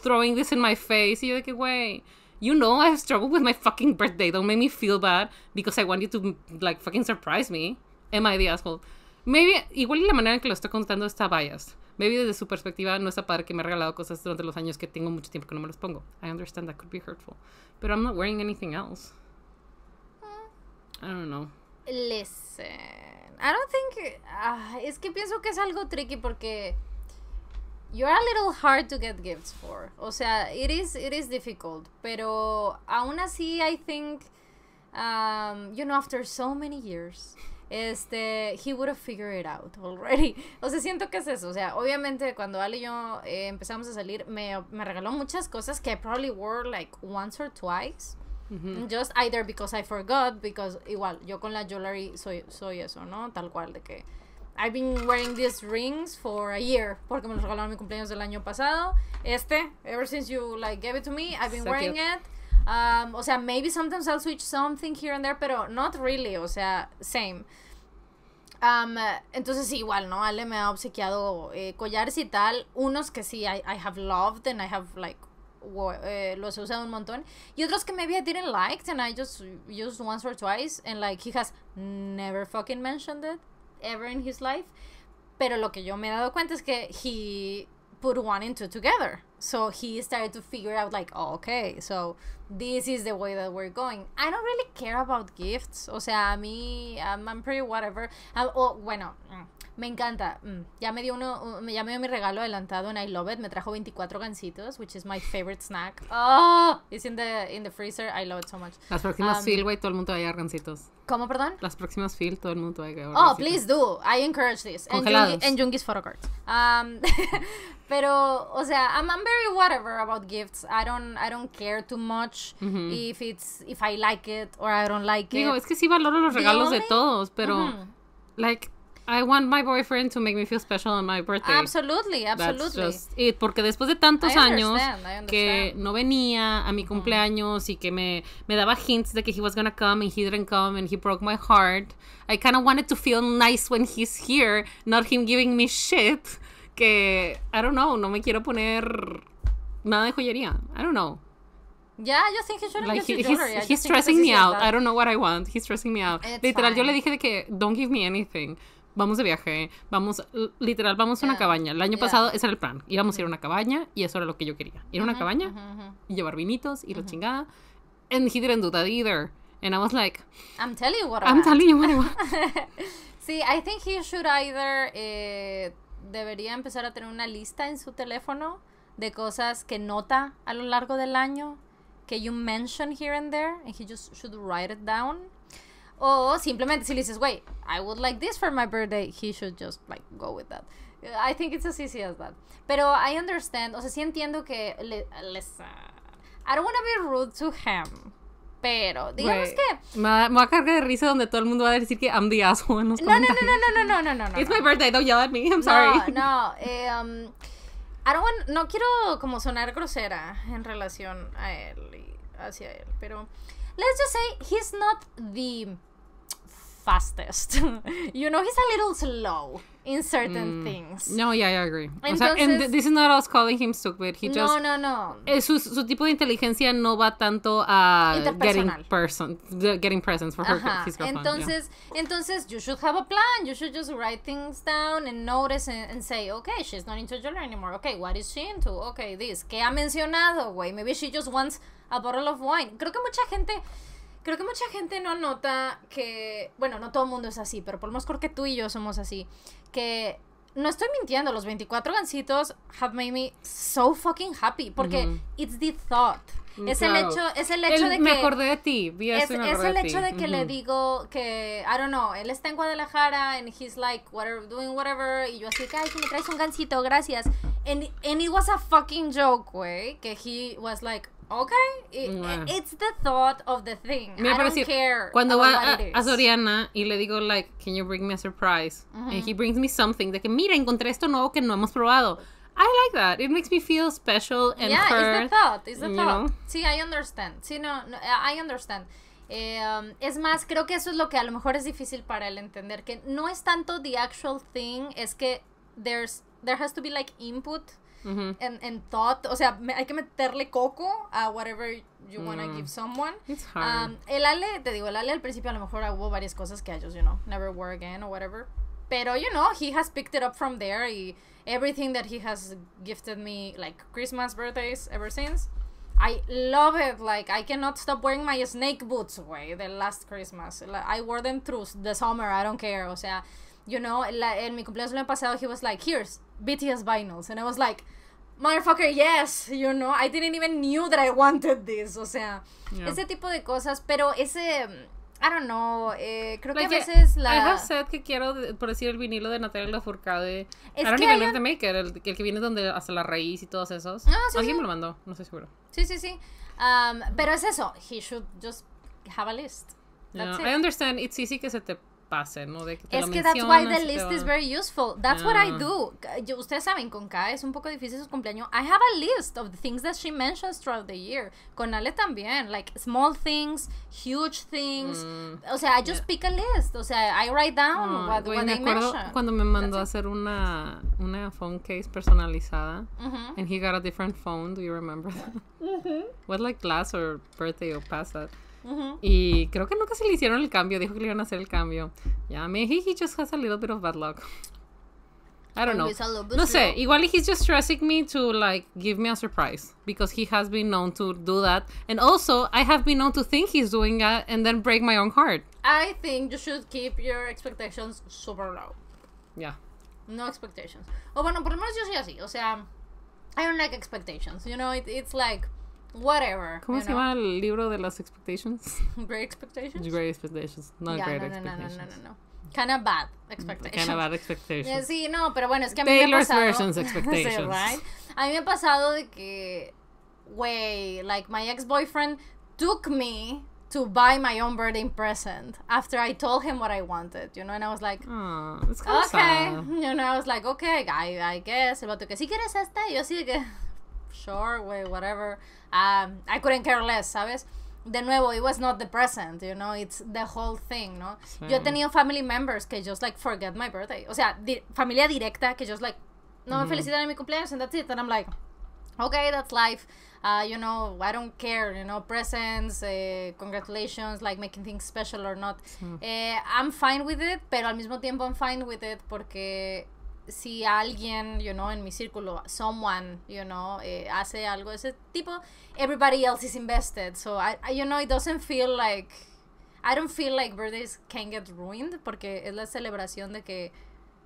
throwing this in my face. Y yo de que, güey. You know I have trouble with my fucking birthday. Don't make me feel bad because I want you to like fucking surprise me. Am I the asshole? Maybe igual la manera en que lo estoy contando está biased. Maybe desde su perspectiva no está padre que me ha regalado cosas durante los años que tengo mucho tiempo que no me las pongo. I understand that could be hurtful. But I'm not wearing anything else. I don't know. Listen, I don't think. Ah, es que pienso que es algo tricky porque. You're a little hard to get gifts for. O sea, it is, it is difficult. Pero aún así, I think. Um, you know, after so many years este, he would have figured it out already. O sea, siento que es eso. O sea, obviamente cuando Ale y yo eh, empezamos a salir, me, regaló muchas cosas que probably wore like once or twice. Just either because I forgot, because igual, yo con la jewelry soy, soy eso, ¿no? Tal cual, de que I've been wearing these rings for a year, porque me los regalaron mi cumpleaños del año pasado. Este, ever since you like gave it to me, I've been wearing it. Um, o sea, maybe sometimes I'll switch something here and there, pero not really, o sea, same. Um, entonces igual, ¿no? Ale me ha obsequiado eh, collares y tal. Unos que sí, I, I have loved and I have like eh, los he usado un montón. Y otros que maybe I didn't like and I just used once or twice. And like he has never fucking mentioned it ever in his life. Pero lo que yo me he dado cuenta es que he put one and two together. So he started to figure out like, oh, okay, so this is the way that we're going. I don't really care about gifts. O sea, a mí, um, I'm, pretty whatever. oh, bueno, mm, me encanta. Mm, ya me dio uno, ya me dio mi regalo adelantado en I Love It. Me trajo 24 gancitos, which is my favorite snack. Oh, it's in the, in the freezer. I love it so much. Las próximas um, feel, todo el mundo va a llevar gancitos. ¿Cómo, perdón? Las próximas feel, todo el mundo va a llevar Oh, please do. I encourage this. Congelados. En Jungi's photo um, pero, o sea, I'm, very whatever about gifts. I don't, I don't care too much if it's, if I like it or I don't like it. Digo, es que sí valoro los regalos de todos, pero, like I want my boyfriend to make me feel special on my birthday. Absolutely, absolutely. Porque después de tantos años que no venía a mi cumpleaños y que me, me daba hints de que he was gonna come and he didn't come and he broke my heart, I kind of wanted to feel nice when he's here, not him giving me shit. Que, I don't know, no me quiero poner nada de joyería. I don't know. Yeah, yo think he like, he, he's, he's stressing me out. I don't know what I want. He's stressing me out. Literal, yo le dije de que don't give me anything vamos de viaje, vamos, literal, vamos a una cabaña. El año pasado ese era el plan, íbamos a ir a una cabaña y eso era lo que yo quería. Ir a una cabaña y llevar vinitos y la chingada. And he didn't do that either. And I was like, I'm telling you what I'm telling you what I want. sí, I think he should either eh, debería empezar a tener una lista en su teléfono de cosas que nota a lo largo del año que you mention here and there and he just should write it down o simplemente si le dices, wait, I would like this for my birthday, he should just like go with that. I think it's as easy as that. Pero I understand, o sea, sí entiendo que les... Ah, I don't want to be rude to him. Pero, digamos que. Me va, a cargar de risa donde todo el mundo va a decir que I'm the asshole en los no, No, no, no, no, no, no, no. It's my birthday, don't yell at me, I'm sorry. No, no. Eh, um, I don't want, no quiero como sonar grosera en relación a él y hacia él, pero. Let's just say he's not the fastest. you know, he's a little slow in certain mm. things. No, yeah, I agree. Entonces, and this is not us calling him stupid. He just No, no, no. Eh, su, su, tipo de inteligencia no va tanto a getting person getting presents for her Entonces, entonces you should have a plan. You should just write things down and notice and, and say, "Okay, she's not into jewelry anymore. Okay, what is she into? Okay, this. ¿Qué ha mencionado, güey? Maybe she just wants a bottle of wine." Creo que mucha gente creo que mucha gente no nota que, bueno, no todo el mundo es así, pero por lo menos creo que tú y yo somos así, que no estoy mintiendo, los 24 gancitos have made me so fucking happy, porque it's the thought. Mm, es el hecho, es el hecho de que. Me acordé de ti, vi Es, el hecho de que le digo que, I don't know, él está en Guadalajara and he's like, whatever, doing whatever, y yo así, ay, me traes un gancito, gracias. And, and it was a fucking joke, güey, que he was like, Ok, eh, it's the thought of the thing. I don't care cuando va a, Soriana y le digo, like, can you bring me a surprise? And he brings me something. De que, mira, encontré esto nuevo que no hemos probado. I like that. It makes me feel special and yeah, it's the thought. It's the thought. See, Sí, I understand. Sí, no, I understand. Em, es más, creo que eso es lo que a lo mejor es difícil para él entender, que no es tanto the actual thing, es que there's, there has to be like input en en and, thought. O sea, me, hay que meterle coco a whatever you wanna to mm. give someone. Um, el Ale, te digo, el Ale al principio a lo mejor ah, hubo varias cosas que ellos, ah, you know, never wore again or whatever. Pero, you know, he has picked it up from there y everything that he has gifted me, like Christmas, birthdays, ever since. I love it. Like I cannot stop wearing my snake boots, way the last Christmas. Like, I wore them through the summer. I don't care. O sea, you know, en mi cumpleaños el año pasado, he was like, here's BTS vinyls. And I was like, motherfucker, yes, you know, I didn't even knew that I wanted this. O sea, ese tipo de cosas, pero ese... Mm, I don't know, eh, creo que a eh, veces la... I have said que quiero, por decir, el vinilo de Natalia Lafourcade. Es I don't que even know the el, que viene donde hasta la raíz y todos esos. Ah, sí, Alguien me lo mandó, no estoy seguro. Sí, sí, sí. Um, pero es eso, he should just have a list. I understand, it's easy que se te pase, ¿no? que es que that's why the list is very useful. That's what I ah. do. ustedes saben, con K es un poco difícil su cumpleaños. I have a list of the things that she mentions throughout the year. Con Ale también, like small things, huge things. Mm. O sea, I just pick a list. O sea, I write down ah, what, me they mention. Cuando me mandó a hacer una, una phone case personalizada, mm-hmm. and he got a different phone. Do you remember What mm-hmm. like last or birthday or past that? Y creo que nunca se le hicieron el cambio, dijo que le iban a hacer el cambio. Ya, yeah, maybe he just has a little bit of bad luck. I don't know. No sé, igual he's just stressing me to like give me a surprise because he has been known to do that. And also, I have been known to think he's doing that and then break my own heart. I think you should keep your expectations super low. Yeah. No expectations. O bueno, por lo menos yo soy así. O sea, I don't like expectations. You know, it's like ¿Cómo se llama el libro de las expectations? Great expectations. Great expectations, not great no, no, No, no, no, no, Kind of bad expectations. Kind of bad expectations. Eh, sí, no, pero bueno, es que a mí me ha pasado. versions expectations. right? A mí me ha pasado de que, güey, like my ex boyfriend took me to buy my own birthday present after I told him what I wanted, you know, and I was like, oh, okay, you know, I was like, okay, I, I guess, el vato que si quieres esta, yo sí que sure, way whatever. Um, I couldn't care less, ¿sabes? De nuevo, it was not the present, you know, it's the whole thing, ¿no? Yo he tenido family members que just like forget my birthday. O sea, familia directa que just like, no me felicitan en mi cumpleaños and that's it. And I'm like, okay, that's life. Uh, you know, I don't care, you know, presents, eh, congratulations, like making things special or not. Eh, I'm fine with it, pero al mismo tiempo I'm fine with it porque si alguien, you know, en mi círculo, someone, you know, eh, hace algo de ese tipo, everybody else is invested. So, I, you know, it doesn't feel like, I don't feel like birthdays can get ruined, porque es la celebración de que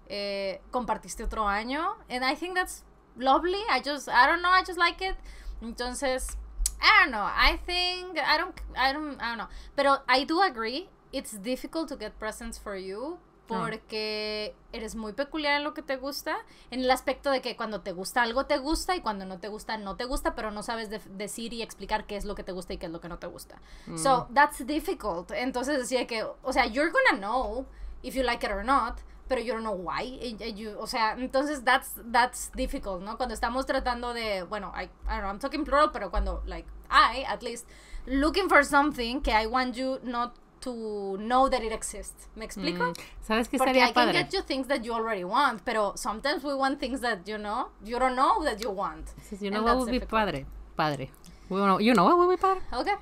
eh, compartiste otro año. And I think that's lovely. I just, I don't know, I just like it. Entonces, I don't know. I think, I don't, I don't, I don't know. Pero I do agree, it's difficult to get presents for you porque eres muy peculiar en lo que te gusta, en el aspecto de que cuando te gusta algo te gusta y cuando no te gusta no te gusta, pero no sabes decir y explicar qué es lo que te gusta y qué es lo que no te gusta. So, mm. that's difficult. Entonces decía que, o sea, you're gonna know if you like it or not, pero you don't know why. o sea, entonces that's, that's difficult, ¿no? Cuando estamos tratando de, bueno, I, I don't know, I'm talking plural, pero cuando, like, I, at least, looking for something que I want you not to know that it exists. ¿Me explico? Mm, ¿Sabes qué Porque padre. I can get you things that you already want, pero sometimes we want things that you know, you don't know that you want. Sí, you know what would be padre? Padre. you know what would be padre? Okay.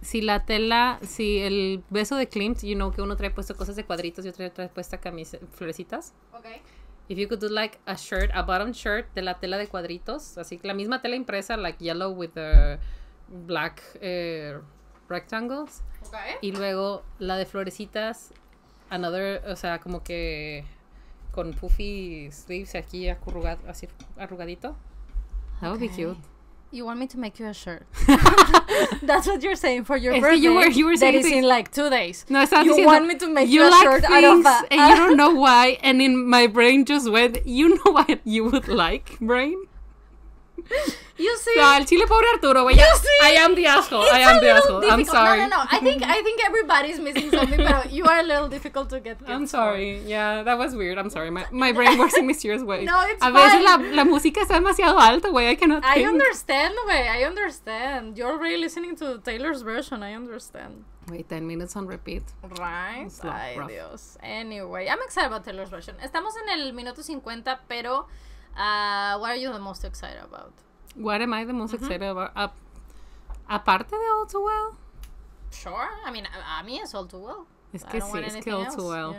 Si la tela, si el beso de Klimt, you know que uno trae puesto cosas de cuadritos y otro trae puesta camisa, florecitas. Okay. If you could do like a shirt, a bottom shirt de la tela de cuadritos, así que la misma tela impresa, like yellow with the black eh, rectangles. Okay. Y luego la de florecitas, another, o sea, como que con puffy sleeves aquí así arrugadito. That would be cute. You want me to make you a shirt. That's what you're saying for your birthday. You were, you were saying in like two days. No, you want me to make you, a shirt out and you don't know why. And in my brain just went, you know what you would like, brain. You see, no, el chile pobre Arturo, güey. I am the asshole. I am the asshole. I'm sorry. No, no, no. I think I think everybody's missing something, but you are a little difficult to get. I'm sorry. Yeah, that was weird. I'm sorry. My, my brain works in mysterious ways. No, it's A veces la, la, música está demasiado alta, güey. I cannot. I understand, güey. I understand. You're really listening to Taylor's version. I understand. Wait, 10 minutes on repeat. Right. Ay, Dios. Anyway, I'm excited about Taylor's version. Estamos en el minuto 50, pero. Uh, what are you the most excited about? What am I the most excited about? aparte de All Too Well. Sure, I mean, a, mí es All Too Well. Es que sí, es que All Too Well.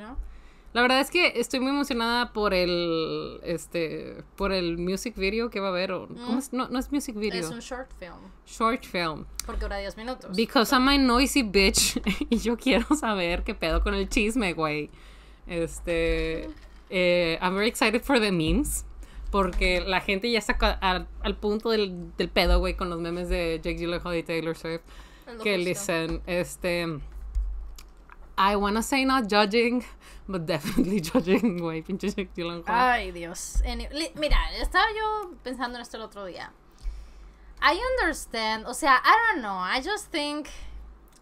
La verdad es que estoy muy emocionada por el este por el music video que va a haber. ¿Cómo mm. es? No, no, es music video. Es un short film. Short film. Porque dura 10 minutos. Because soy I'm a noisy bitch y yo quiero saber qué pedo con el chisme, güey. Este eh, I'm very excited for the memes porque la gente ya está al, punto del, pedo, güey, con los memes de Jake Gyllenhaal y Taylor Swift. que listen, dicen, este... I wanna say not judging, but definitely judging, güey, pinche Jake Gyllenhaal. Ay, Dios. mira, estaba yo pensando en esto el otro día. I understand, o sea, I don't know, I just think...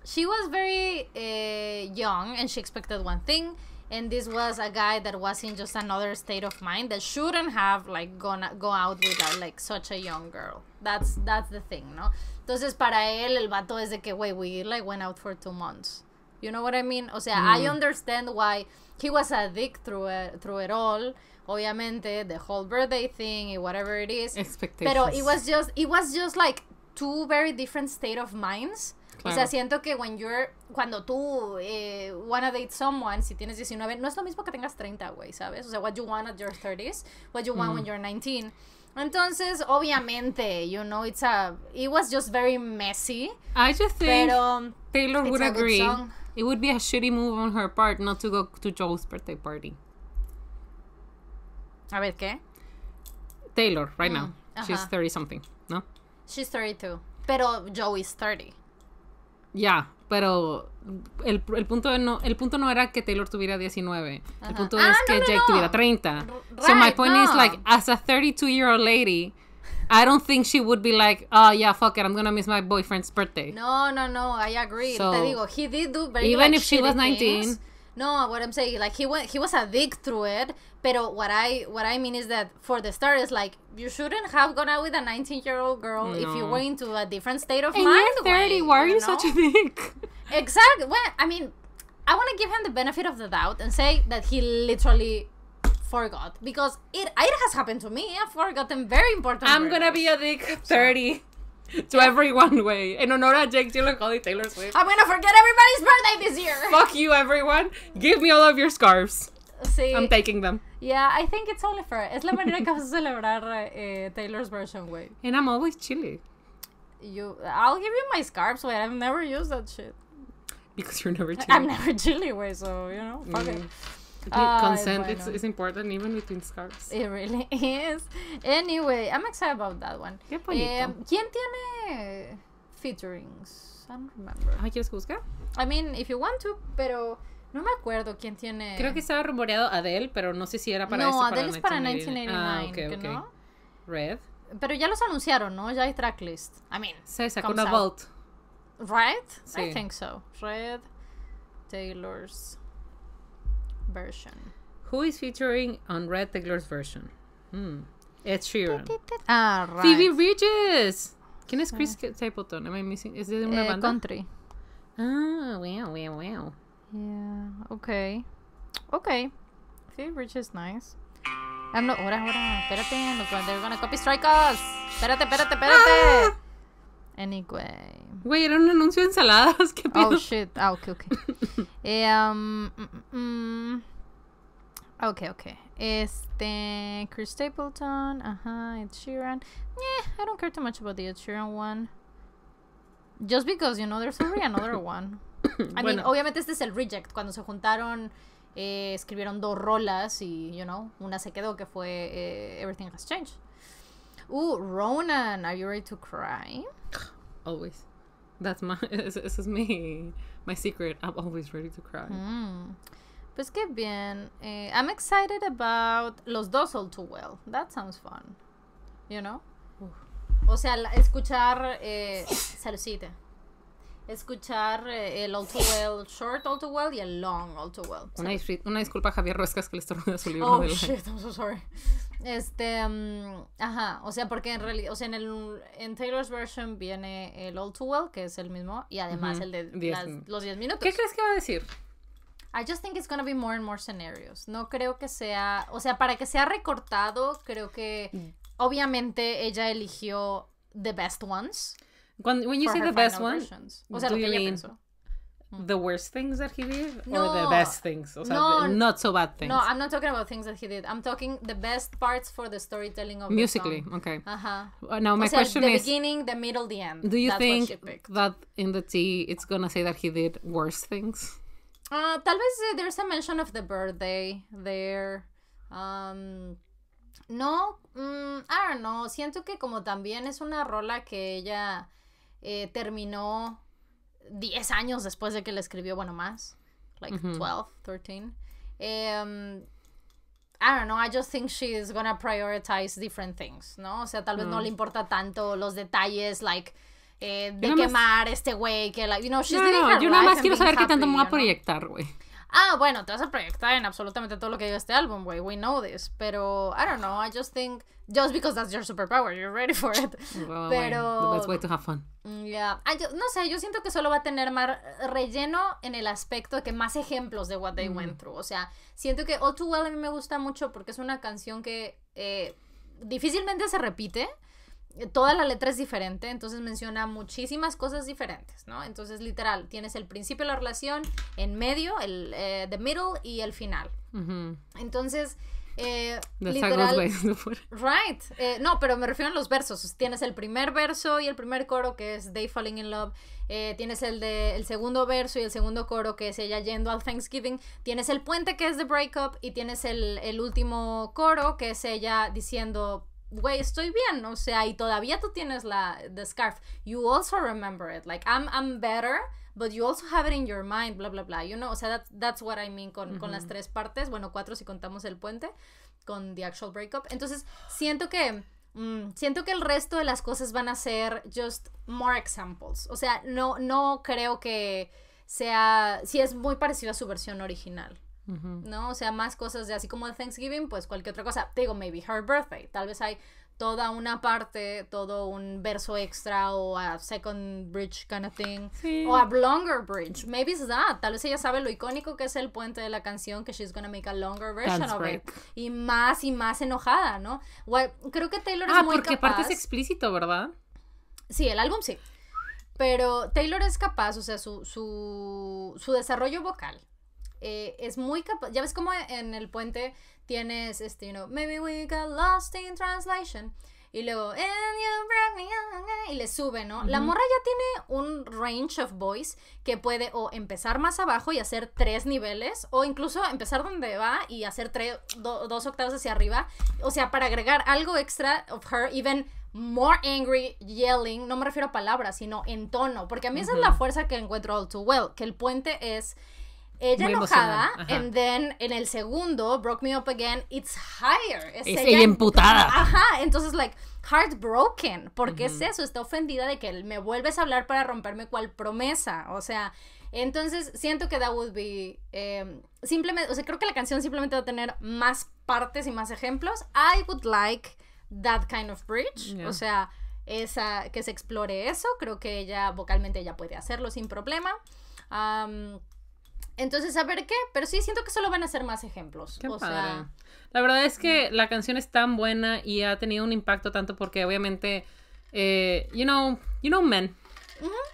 She was very eh, young and she expected one thing and this was a guy that was in just another state of mind that shouldn't have like gone go out with like such a young girl that's that's the thing no entonces para él el vato es de que wait, we like went out for two months you know what I mean? O sea, mm. I understand why he was a dick through it, eh, through it all. Obviamente, the whole birthday thing, and whatever it is. Expectations. Pero it was just, it was just like two very different state of minds O sea, siento que when you're, cuando tú eh, wanna date someone, si tienes 19, no es lo mismo que tengas 30, güey, ¿sabes? O sea, what you want at your 30s, what you want when mm. you're 19. Entonces, obviamente, you know, it's a, it was just very messy. I just think pero Taylor would agree. It would be a shitty move on her part not to go to Joe's birthday party. A ver, ¿qué? Taylor, right mm, now. She's 30 something, ¿no? She's 32. Pero Joe is 30. Ya, yeah, pero el, el, punto no, el punto no era que Taylor tuviera 19. El punto ah, es que Jake tuviera 30. so my point is like, as a 32 year old lady, I don't think she would be like, oh yeah, fuck it, I'm gonna miss my boyfriend's birthday. No, no, no, I agree. Te digo, he did do very Even if she was 19. No, what I'm saying, like he went, he was a dick through it. But what I what I mean is that for the start, it's like you shouldn't have gone out with a 19 year old girl no. if you were into a different state of and mind. You're 30. Way, why are you, you know? such a dick? exactly. Well, I mean, I want to give him the benefit of the doubt and say that he literally forgot because it it has happened to me. I've forgotten very important. I'm words. gonna be a dick 30 to everyone, way. In honor of Jake Gyllenhaal and Taylor Swift. I'm gonna forget everybody's birthday this year. Fuck you, everyone. Give me all of your scarves. See, i I'm taking them. Yeah, I think it's only fair. Es la manera que vas a celebrar eh, Taylor's version, way. And I'm always chilly. You, I'll give you my scarves, way. I've never used that shit. Because you're never chilly. I'm never chilly, way. So you know, fuck mm. it. Consent bueno. is, important even between scarves. It really is. Anyway, I'm excited about that one. Eh, ¿Quién tiene featurings? I don't remember. ¿Quieres buscar? I mean, if you want to, pero no me acuerdo quién tiene. Creo que estaba rumoreado Adele, pero no sé si era para no, este, Adele es para 1989, ah, okay, okay. ¿no? Red. Pero ya los anunciaron, ¿no? Ya hay tracklist. I mean, se sacó una Vault. Right? I think so. Red, Taylor's. version. Who is featuring on Red Taylor's version? Hmm. Ed Sheeran. Ah, right. Phoebe Bridges. ¿Quién es ah. Chris uh, Stapleton? Am I missing? ¿Es de una uh, Country. Ah, wow, wow, wow. Yeah, okay. Okay. Phoebe Bridges, nice. Ah, no, ahora, ahora. Espérate, they're gonna copy strike us. Espérate, espérate, espérate. Ah! Anyway. Güey, era un anuncio de ensaladas. ¿Qué pedo? Oh, shit. Ah, ok, ok. Eh, um, mm, mm, mm. ok, ok. Este. Chris Stapleton. Ajá, Ed Sheeran. Yeah, I don't care too much about the Ed Sheeran one. Just because, you know, there's already another one. I mean, obviamente este es el reject. Cuando se juntaron, eh, escribieron dos rolas y, you know, una se quedó que fue eh, Everything Has Changed. Uh, Ronan, Are You Ready to Cry? Always. That's my, this is me, my secret. I'm always ready to cry. Mm. Pues qué bien. Eh, I'm excited about Los Dos All Too Well. That sounds fun. You know? O sea, escuchar eh, Salucita escuchar eh, el All Too Well Short All Too Well y el Long All Too Well. Una, disculpa a Javier Ruescas que le a su libro. Oh, shit, I'm so sorry. Este, mm, ajá, o sea, porque en realidad, o sea, en, el, en Taylor's version viene el All Too Well, que es el mismo, y además el de los 10 minutos. ¿Qué crees que va a decir? I just think it's gonna be more and more scenarios. No creo que sea, o sea, para que sea recortado, creo que mm. obviamente ella eligió the best ones. When, when you say the best one, do you mean mm. The worst things that he did no, or the best things? O no, not so bad things. No, I'm not talking about things that he did. I'm talking the best parts for the storytelling of Musically, the song. okay. Uh Now my question is the beginning, the middle, the end. Do you think that in the T it's gonna say that he did worse things? Uh, tal vez uh, there's a mention of the birthday there. Um, no, mm, I don't know. Siento que como también es una rola que ella eh, terminó 10 años después de que le escribió, bueno, más, like 12, 13. Um, I don't know, I just think she's gonna prioritize different things, ¿no? O sea, tal vez no, mm. le importa tanto los detalles, like, eh, de quemar este güey, que, like, you know, she's no, no, no, her yo nada más quiero saber qué tanto me va a proyectar, güey. Ah, bueno, te vas a proyectar en absolutamente todo lo que diga este álbum, We know this. Pero, I don't know, I just think, just because that's your superpower, you're ready for it. pero... The best way to have fun. Mm, yeah. I ah, no sé, yo siento que solo va a tener más relleno en el aspecto de que más ejemplos de what they mm. went through. O sea, siento que All Too Well a mí me gusta mucho porque es una canción que eh, difícilmente se repite toda la letra es diferente, entonces menciona muchísimas cosas diferentes, ¿no? Entonces, literal, tienes el principio de la relación, en medio, el eh, the middle y el final. Entonces, eh, literal, right. Eh, no, pero me refiero a los versos. Tienes el primer verso y el primer coro que es They Falling in Love. tienes el segundo verso y el segundo coro que es ella yendo al Thanksgiving. Tienes el puente que es The Breakup y tienes el, el último coro que es ella diciendo güey, estoy bien, o sea, y todavía tú tienes la the scarf. You also remember it, like I'm I'm better, but you also have it in your mind, bla bla bla. You know, o sea, that, that's what I mean con, con las tres partes, bueno, cuatro si contamos el puente con the actual breakup. Entonces, siento que mm, siento que el resto de las cosas van a ser just more examples. O sea, no, no creo que sea. Si es muy parecido a su versión original. ¿no? O sea, más cosas de así como el Thanksgiving, pues cualquier otra cosa. Te digo, maybe her birthday. Tal vez hay toda una parte, todo un verso extra o a second bridge kind of thing o a longer bridge. Maybe it's that. Tal vez ella sabe lo icónico que es el puente de la canción que she's gonna make a longer version of it y más y más enojada, ¿no? creo que Taylor es ah, muy porque parte es explícito, ¿verdad? Sí, el álbum sí. Pero Taylor es capaz, o sea, su, su desarrollo vocal eh, es muy capaz. Ya ves como en el puente tienes este, you know, maybe we got lost in translation. Y luego, y le sube, ¿no? La morra ya tiene un range of voice que puede o empezar más abajo y hacer tres niveles, o incluso empezar donde va y hacer tres, dos octavos hacia arriba. O sea, para agregar algo extra of her, even more angry yelling, no me refiero a palabras, sino en tono, porque a mí esa es la fuerza que encuentro All Too Well, que el puente es ella Muy enojada, and then en el segundo, Broke Me Up Again, it's higher. Es, es ella, emputada. Ajá, entonces, like, heartbroken, porque es eso, está ofendida de que me vuelves a hablar para romperme cual promesa, o sea, entonces siento que that would be, em, simplemente, o sea, creo que la canción simplemente va a tener más partes y más ejemplos. I would like that kind of bridge, o sea, esa, que se explore eso, creo que ella, vocalmente ella puede hacerlo sin problema. Entonces, a ver qué, pero sí siento que solo van a ser más ejemplos. la verdad es que mm. la canción es tan buena y ha tenido un impacto tanto porque obviamente eh, you know, you know men.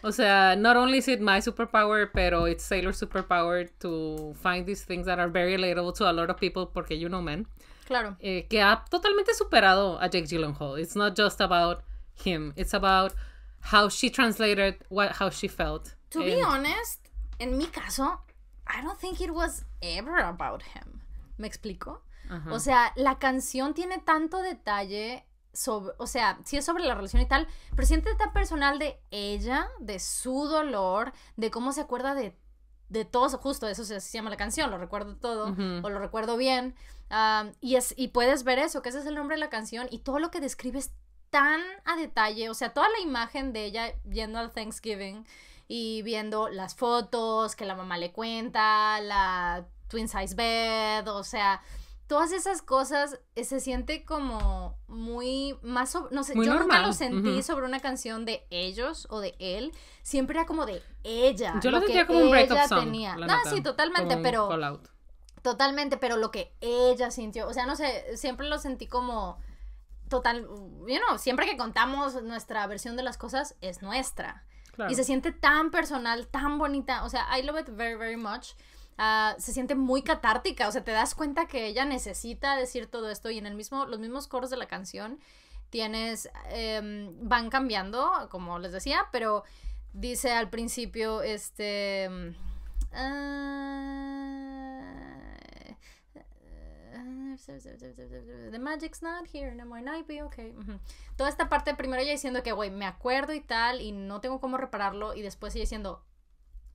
O sea, not only is it my superpower, pero it's Sailor's superpower to find these things that are very relatable to a lot of people porque you know men. Claro. Eh, que ha totalmente superado a Jake Gyllenhaal. It's not just about him. It's about how she translated what how she felt. To be honest, en mi caso, I don't think it was ever about him. ¿Me explico? O sea, la canción tiene tanto detalle sobre, o sea, sí es sobre la relación y tal, pero siente tan personal de ella, de su dolor, de cómo se acuerda de, de todo, justo eso se, llama la canción, lo recuerdo todo, o lo recuerdo bien, y, es, y puedes ver eso, que ese es el nombre de la canción, y todo lo que describes tan a detalle, o sea, toda la imagen de ella yendo al Thanksgiving, y viendo las fotos que la mamá le cuenta, la twin size bed, o sea, todas esas cosas eh, se siente como muy más no sé yo nunca lo sentí sobre una canción de ellos o de él siempre era como de ella yo lo, sentía como un song no sí totalmente pero totalmente pero lo que ella sintió o sea no sé siempre lo sentí como total you know siempre que contamos nuestra versión de las cosas es nuestra y se siente tan personal, tan bonita. O sea, I love it very, very much. Ah, se siente muy catártica. O sea, te das cuenta que ella necesita decir todo esto y en el mismo, los mismos coros de la canción tienes, em, van cambiando, como les decía, pero dice al principio, este... Em, ah, The magic's not here no more. be okay. Toda esta parte, primero ella diciendo que, güey, me acuerdo y tal, y no tengo cómo repararlo, y después ella diciendo,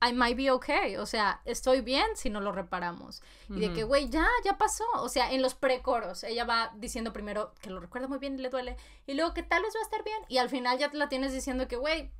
I might be okay. O sea, estoy bien si no lo reparamos. Y de que, güey, ya, ya pasó. O sea, en los precoros, ella va diciendo primero que lo recuerda muy bien y le duele. Y luego que tal vez va a estar bien. Y al final ya te la tienes diciendo que, güey,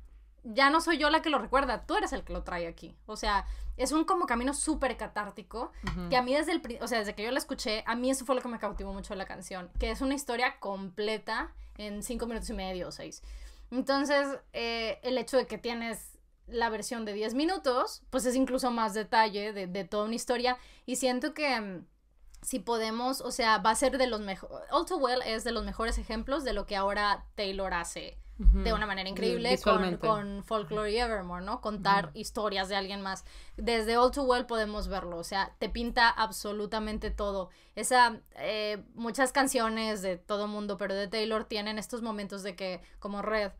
ya no soy yo la que lo recuerda, tú eres el que lo trae aquí. O sea, es un como camino súper catártico que a mí desde el, o sea, desde que yo la escuché, a mí eso fue lo que me cautivó mucho la canción, que es una historia completa en cinco minutos y medio o seis. Entonces, eh, el hecho de que tienes la versión de diez minutos, pues es incluso más detalle de, de toda una historia y siento que mm, si podemos, o sea, va a ser de los mejores, All Too Well es de los mejores ejemplos de lo que ahora Taylor hace de una manera increíble con, con, Folklore y Evermore, ¿no? Contar historias de alguien más. Desde All Too Well podemos verlo, o sea, te pinta absolutamente todo. Esa, eh, muchas canciones de todo mundo, pero de Taylor tienen estos momentos de que, como Red,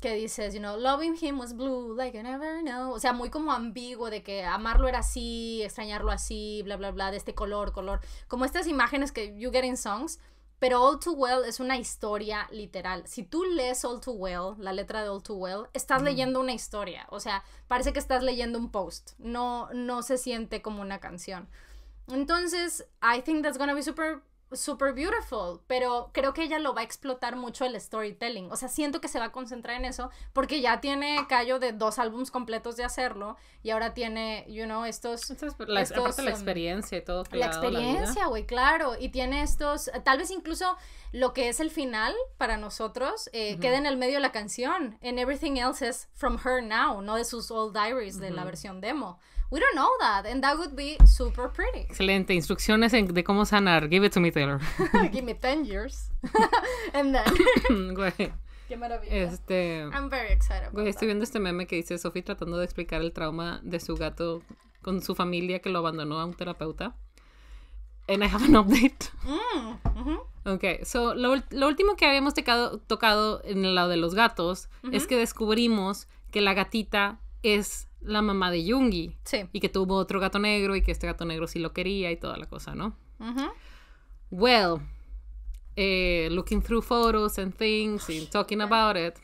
que dices, you know, loving him was blue, like I never know. O sea, muy como ambiguo de que amarlo era así, extrañarlo así, bla, bla, bla, de este color, color. Como estas imágenes que you get in songs, pero All Too Well es una historia literal. Si tú lees All Too Well, la letra de All Too Well, estás mm. leyendo una historia. O sea, parece que estás leyendo un post. No, no se siente como una canción. Entonces, I think that's gonna be super super beautiful, pero creo que ella lo va a explotar mucho el storytelling. O sea, siento que se va a concentrar en eso porque ya tiene callo de dos álbumes completos de hacerlo y ahora tiene, you know, estos... la, la um, experiencia y todo. la experiencia, güey, claro. Y tiene estos, tal vez incluso lo que es el final para nosotros eh, queda en el medio de la canción. And everything else is from her now, no de sus old diaries, de la versión demo. We don't know that, and that would be super pretty. Excelente. Instrucciones de cómo sanar. Give it to me, Taylor. Give me 10 years. and then. Qué maravilla. Este. I'm very excited. estoy viendo este meme que dice Sophie tratando de explicar el trauma de su gato con su familia que lo abandonó a un terapeuta. And I have an update. Mm, Ok, so lo, último que habíamos tocado, en el lado de los gatos es que descubrimos que la gatita es la mamá de Yungi. Y que tuvo otro gato negro y que este gato negro sí lo quería y toda la cosa, ¿no? Uh Well, eh, looking through photos and things and talking about it.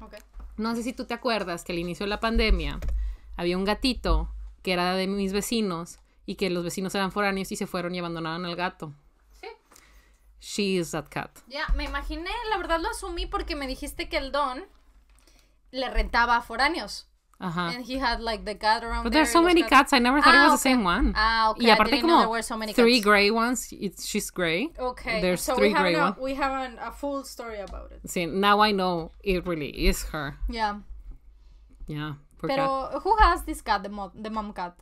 Okay. No sé si tú te acuerdas que al inicio de la pandemia había un gatito que era de mis vecinos y que los vecinos eran foráneos y se fueron y abandonaron al gato. Sí. She is that cat. Ya, me imaginé, la verdad lo asumí porque me dijiste que el don le rentaba a foráneos. Uh-huh. And he had like the cat around But there's so many cats. I never thought it was the ah, same one. Ah, okay. Y aparte como three gray ones. It's, she's gray. Okay. There's so three gray ones. We have a full story about it. See, now I know it really is her. Yeah. Yeah. Pero who has this cat, the mom, cat?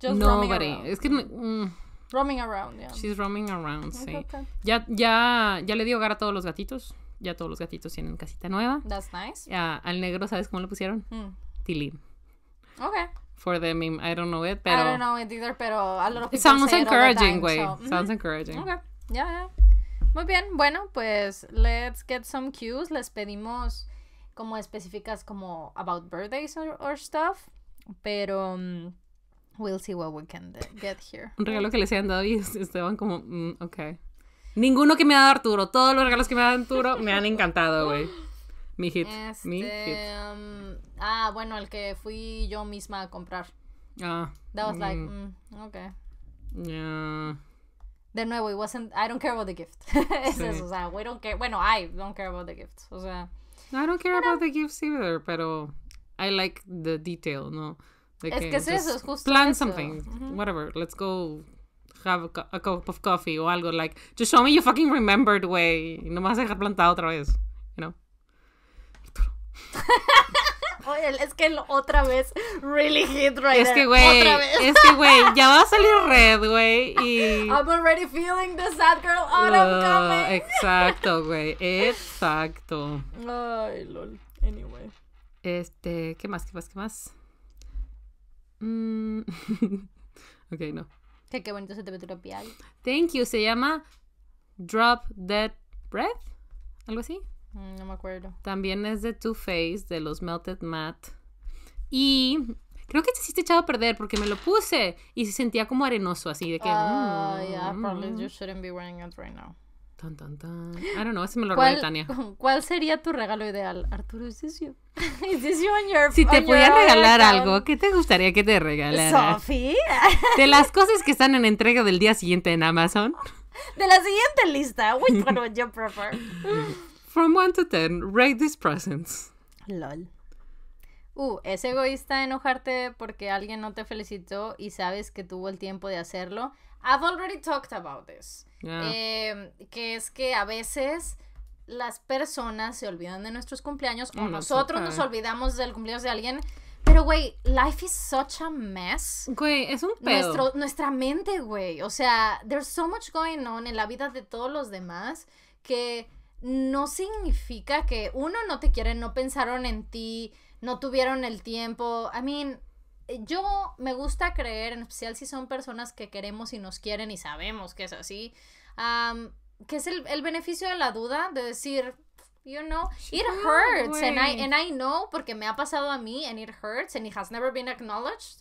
Just Nobody. Roaming es que mm. roaming around. Yeah. She's roaming around. Okay, sí. Ya, ya, ya le dio hogar a todos los gatitos. Ya todos los gatitos tienen casita nueva. That's nice. Ya, al negro, ¿sabes cómo le pusieron? Mm ok Okay. For the I don't know it, pero. I don't know it either, pero a Sounds encouraging, güey. Sounds encouraging. Okay. Yeah, yeah. Muy bien. Bueno, pues, let's get some cues. Les pedimos como específicas como about birthdays or, stuff, pero. Mm, we'll see what we can get here. Un regalo que les hayan dado y esteban como, mm, ok. Ninguno que me ha dado Arturo. Todos los regalos que me ha dado Arturo me han encantado, güey. Mi hit. mi hit. Este, mm, ah, bueno, el que fui yo misma a comprar. Ah. That was like, mm. Mm, okay. Yeah. De nuevo, it wasn't, I don't care about the gift. es eso, o sea, we don't care, bueno, I don't care about the gift, o sea. I don't care about the gifts either, pero I like the detail, ¿no? es que, es eso, es justo Plan something, whatever, let's go have a, cup of coffee o algo, like, just show me you fucking remembered, way. no me vas a dejar plantado otra vez, you know? Oye, es que otra vez, really hit right Es que, güey, es que, güey, ya va a salir red, güey, y... I'm already feeling the sad girl out of oh, coming. Exacto, güey, exacto. Ay, lol, anyway. Este, ¿qué más, qué más, qué más? Mm. ok, no. qué bonito se te ve Thank you, se llama Drop Dead Breath, algo así. Mm, no me acuerdo. También es de Too Faced, de los Melted Matte. Y creo que este te hiciste echado a perder porque me lo puse y se sentía como arenoso, así de que. Ah, mm, probably mm. you shouldn't be wearing it right now. Tan, tan, tan. I don't know, ese me lo regaló Tania. ¿Cuál sería tu regalo ideal? Arturo, ¿es ¿Is this you your, Si te pudieran regalar algo, ¿qué te gustaría que te regalara? Sofía. De las cosas que están en entrega del día siguiente en Amazon. De la siguiente lista, which one would you prefer? From 1 to 10, rate these presents. LOL. Uh, es egoísta enojarte porque alguien no te felicitó y sabes que tuvo el tiempo de hacerlo. I've already talked about this. Em, que es que a veces las personas se olvidan de nuestros cumpleaños o mm, nosotros nos olvidamos del cumpleaños de alguien. Pero, güey, life is such a mess. Güey, es un pedo. nuestra mente, güey. O sea, there's so much going on en la vida de todos los demás que no significa que uno no te quiere, no pensaron en ti, no tuvieron el tiempo. I mean, eh, yo me gusta creer, en especial si son personas que queremos y nos quieren y sabemos que es así, que es el, beneficio de la duda, de decir, you know, it hurts, and I, and I know, porque me ha pasado a mí, and it hurts, and it has never been acknowledged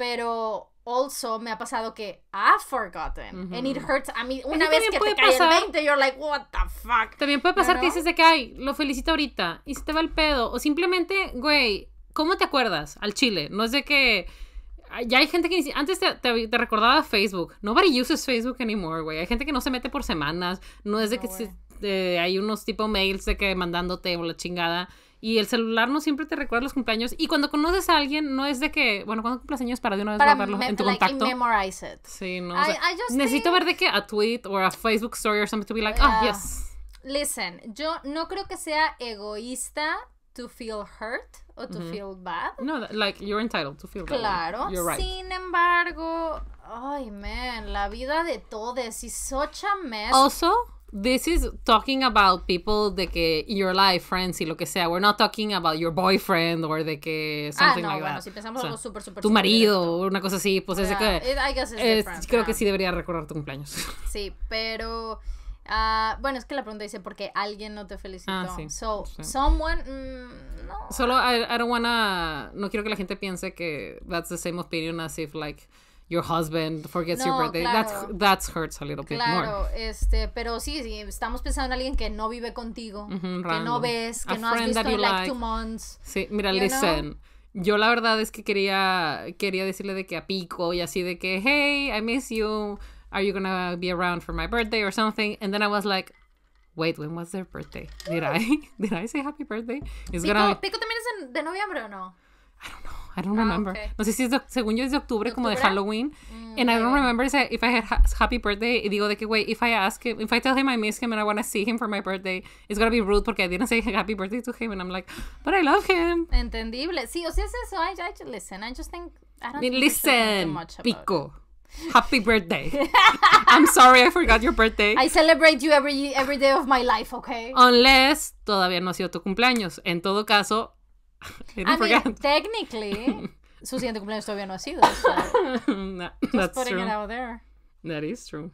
pero also me ha pasado que I've forgotten and it hurts a mí una vez que te cae el 20 you're like what the fuck también puede pasar que dices de que ay lo felicito ahorita y se te va el pedo o simplemente güey ¿cómo te acuerdas al chile? no es de que ya hay gente que antes te, recordaba Facebook nobody uses Facebook anymore güey hay gente que no se mete por semanas no es de que eh, hay unos tipo mails de que mandándote o la chingada y el celular no siempre te recuerda los cumpleaños. Y cuando conoces a alguien, no es de que, bueno, cuando cumples años para de una vez para guardarlo en tu contacto. Sí, no. necesito ver de qué. a tweet o a Facebook story or something to be like, oh, yes. Listen, yo no creo que sea egoísta to feel hurt o to feel bad. No, like you're entitled to feel bad. Claro. right. Sin embargo, ay, oh, man, la vida de todos es such a mess. Also, this is talking about people de que your life, friends y lo que sea. We're not talking about your boyfriend or de que ah, something ah, no, bueno, Si pensamos o algo super, super, tu marido o una cosa así, pues yeah, es que. I guess it's es, creo que sí debería recordar tu cumpleaños. Sí, pero. Ah, bueno, es que la pregunta dice porque alguien no te felicitó. Ah, sí, so, someone. Mm, no. Solo, I don't wanna. No quiero que la gente piense que that's the same opinion as if, like your husband forgets your birthday. Claro. That's, that's hurts a little bit more. Claro, este, pero sí, estamos pensando en alguien que no vive contigo, que no ves, que no has visto en like, two months. Sí, mira, listen. Yo la verdad es que quería, quería decirle de que a pico y así de que, hey, I miss you. Are you gonna be around for my birthday or something? And then I was like, Wait, when was their birthday? Did I did I say happy birthday? It's pico, pico también es de noviembre o no? I don't know. I don't ah, remember. No sé si es de, según yo es de octubre, como de Halloween. Mm, and I don't remember if I had ha happy birthday. Y digo de que, wait, if I ask him, if I tell him I miss him and I want to see him for my birthday, it's gonna be rude porque I didn't say happy birthday to him. And I'm like, but I love him. Entendible. Sí, o sea, es eso. I, I listen. I just think, I don't think listen, pico. Happy birthday. I'm sorry I forgot your birthday. I celebrate you every, every day of my life, okay? Unless todavía no ha sido tu cumpleaños. En todo caso, I, I mean, technically, su siguiente cumpleaños todavía no ha sido. So no, just that's putting true. it out there. That is true.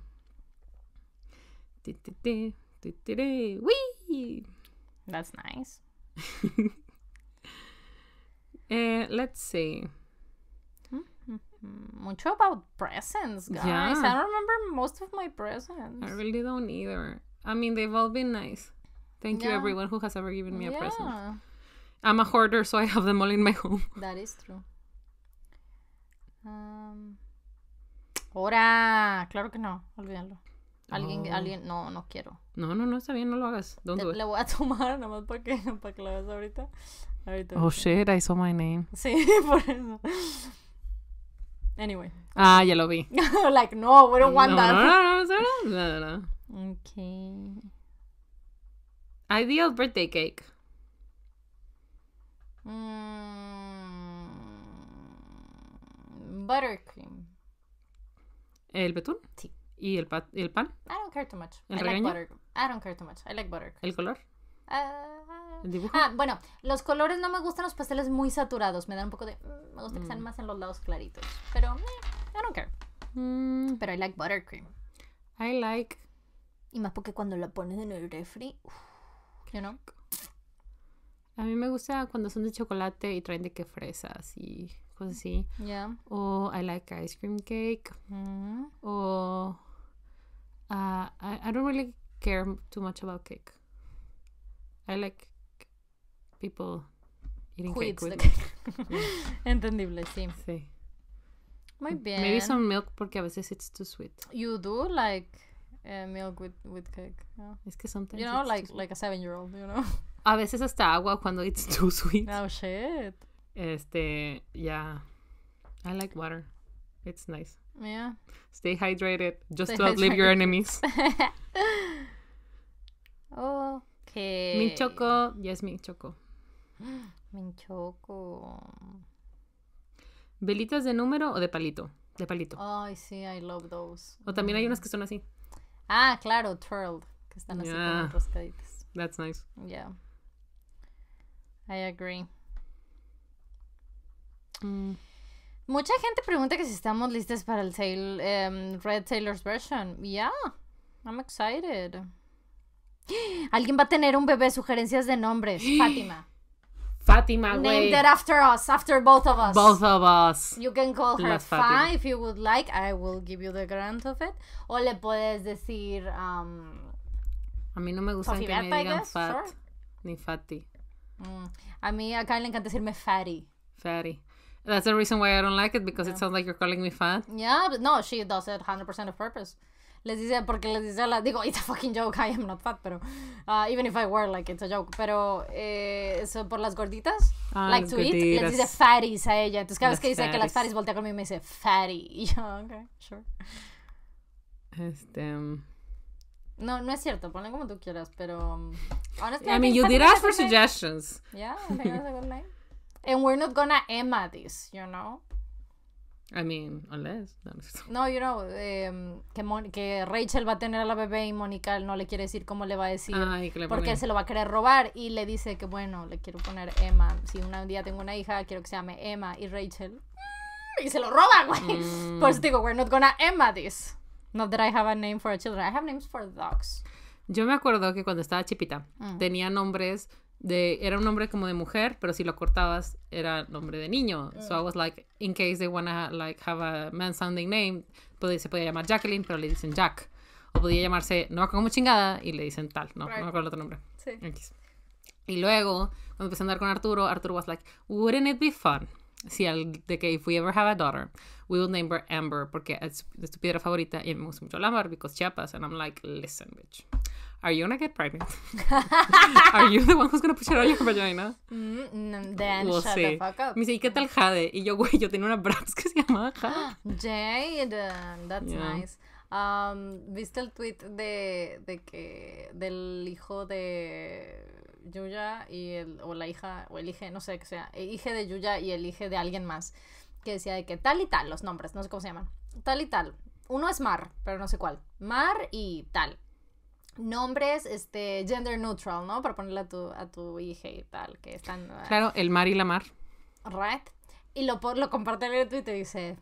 That's nice. uh, let's see. Mm-hmm. Mucho about presents, guys. Yeah. I don't remember most of my presents. I really don't either. I mean, they've all been nice. Thank yeah. you, everyone who has ever given me a yeah. present. I'm a hoarder, so I have them all in my home. That is true. Um, ahora, claro que no, olvídalo. Alguien, alguien, no, no quiero. No, no, no, está bien, no lo hagas. Don't do it. voy a tomar nomás para que, para que lo veas ahorita. ahorita. Oh shit, I saw my name. Sí, por eso. Anyway. Ah, ya lo vi. like, no, we don't want no, that. No, no, no, no, no, no. Okay. Ideal birthday cake. Mm, buttercream. ¿El betún? Sí. ¿Y el, pan? I don't care too much. I Like I don't care too much. I like buttercream. ¿El color? Ah. ¿El dibujo? Ah, bueno, los colores no me gustan los pasteles muy saturados. Me dan un poco de. Mm, me gusta que sean mm. más en los lados claritos. Pero, eh, I don't care. Pero I like buttercream. I like. Y más porque cuando la pones en el refri. Uf, you know? A mí me gusta cuando son de chocolate y traen de que fresas y cosas así. Yeah. O I like ice cream cake. O uh, I, I don't really care too much about cake. I like people eating cake with cake. Entendible, sí. Sí. Muy bien. Maybe some milk porque a veces it's too sweet. You do like eh, milk with with cake. Es que sometimes you know like like a seven year old, you know a veces hasta agua cuando it's too sweet. Oh, shit. Este, yeah. I like water. It's nice. Yeah. Stay hydrated just to outlive your enemies. okay. Minchoco. Yes, Minchoco. Minchoco. ¿Velitas de número o de palito? De palito. Ay, oh, sí, I love those. O también hay mm. unas que son así. Ah, claro, twirled, que están así con como roscaditas. That's nice. Yeah. I agree. Mm. Mucha gente pregunta que si estamos listas para el em, Red tailors version. Yeah, I'm excited. Alguien va a tener un bebé, sugerencias de nombres. Fátima. Fátima, güey. Named it after us, after both of us. Both of us. You can call her Fá if you would like. I will give you the grant of it. O le puedes decir. Um, a mí no me gusta que me digan Fat. Ni Fati. Mm. A mí a le encanta decirme fatty. Fatty. That's the reason why I don't like it because it sounds like you're calling me fat. Yeah, but no, she does it 100% of purpose. Les dice, porque les dice, la, digo, it's a fucking joke, I am not fat, pero uh, even if I were, like, it's a joke. Pero eh, eso por las gorditas, ah, like to gorditas. eat, les dice fatties a ella. Entonces cada vez que dice que las fatties voltea conmigo y me dice fatty. Y yo, ok, sure. Este. Mm, no, no es cierto, ponle como tú quieras, pero um, honestly, I mean, you did ask for suggestions. Yeah, I that's a good name. And we're not gonna Emma this, you know? I mean, unless. No, you know, em, que, que Rachel va a tener a la bebé y Monica no le quiere decir cómo le va a decir. porque se lo va a querer robar y le dice que, bueno, le quiero poner Emma. Si un día tengo una hija, quiero que se llame Emma y Rachel. Mm, y se lo roba, güey. pues digo, we're not gonna Emma this. Not that I have a name for children. I have names for dogs. Yo me acuerdo que cuando estaba chipita mm. tenía nombres de era un nombre como de mujer, pero si lo cortabas era nombre de niño. So I mm. was like, in case they wanna like have a man sounding name, pues, se podía llamar Jacqueline, pero le dicen Jack. O podía llamarse no como chingada y le dicen tal, no, me acuerdo el otro nombre. Sí. Y luego, cuando empecé a andar con Arturo, Arturo was like, wouldn't it be fun? Si al de que if we ever have a daughter, we will name her Amber porque es, es tu piedra favorita y me gusta mucho la Amber because Chiapas. And I'm like, listen, bitch, are you gonna get pregnant? are you the one who's gonna push it out your vagina? Mm, mm, then we'll shut the fuck up. Me dice, ¿y qué tal Jade? Y yo, güey, yo tenía una brax que se llamaba Jade. Jade, um, that's nice. Um, ¿Viste el tweet de, de que del hijo de Yuya y el, o la hija, o el hijo, no sé qué sea, el hijo de Yuya y el hijo de alguien más? que decía de que tal y tal, los nombres, no sé cómo se llaman, tal y tal. Uno es Mar, pero no sé cuál. Mar y tal. Nombres, este, gender neutral, ¿no? Para ponerle a tu, hija y tal, que están... Ah, claro, el Mar y la Mar. Right. Y lo, lo comparte en Twitter y dice,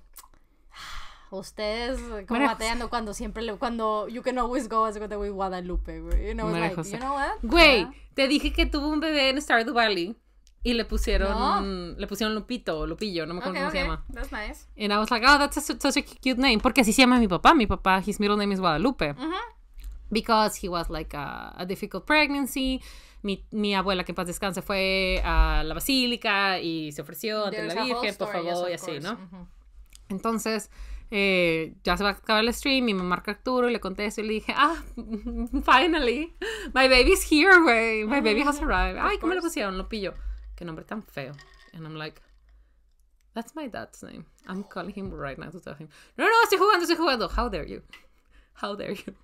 ah, ustedes eh, como cuando siempre le, cuando you can always go as with Guadalupe, güey. You know, what? Güey, te dije que tuvo un bebé en Star the Valley y le pusieron le pusieron Lupito o Lupillo, no me acuerdo cómo se llama. That's nice. And I was like, oh, that's such a cute name porque así se llama mi papá. Mi papá, his middle name is Guadalupe. Uh Because he was like a, difficult pregnancy. Mi, mi, abuela, que en paz descanse, fue a la basílica y se ofreció ante la Virgen, por favor, y así, ¿no? Entonces, eh, ya se va a acabar el stream y me marca Arturo y le contesto y le dije, ah, finally, my baby's here, güey, my baby has arrived. Ay, ¿cómo le pusieron? Lupillo Qué nombre tan feo. And I'm like, that's my dad's name. I'm calling him right now to tell him, no, no, estoy jugando, estoy jugando. How dare you? How dare you?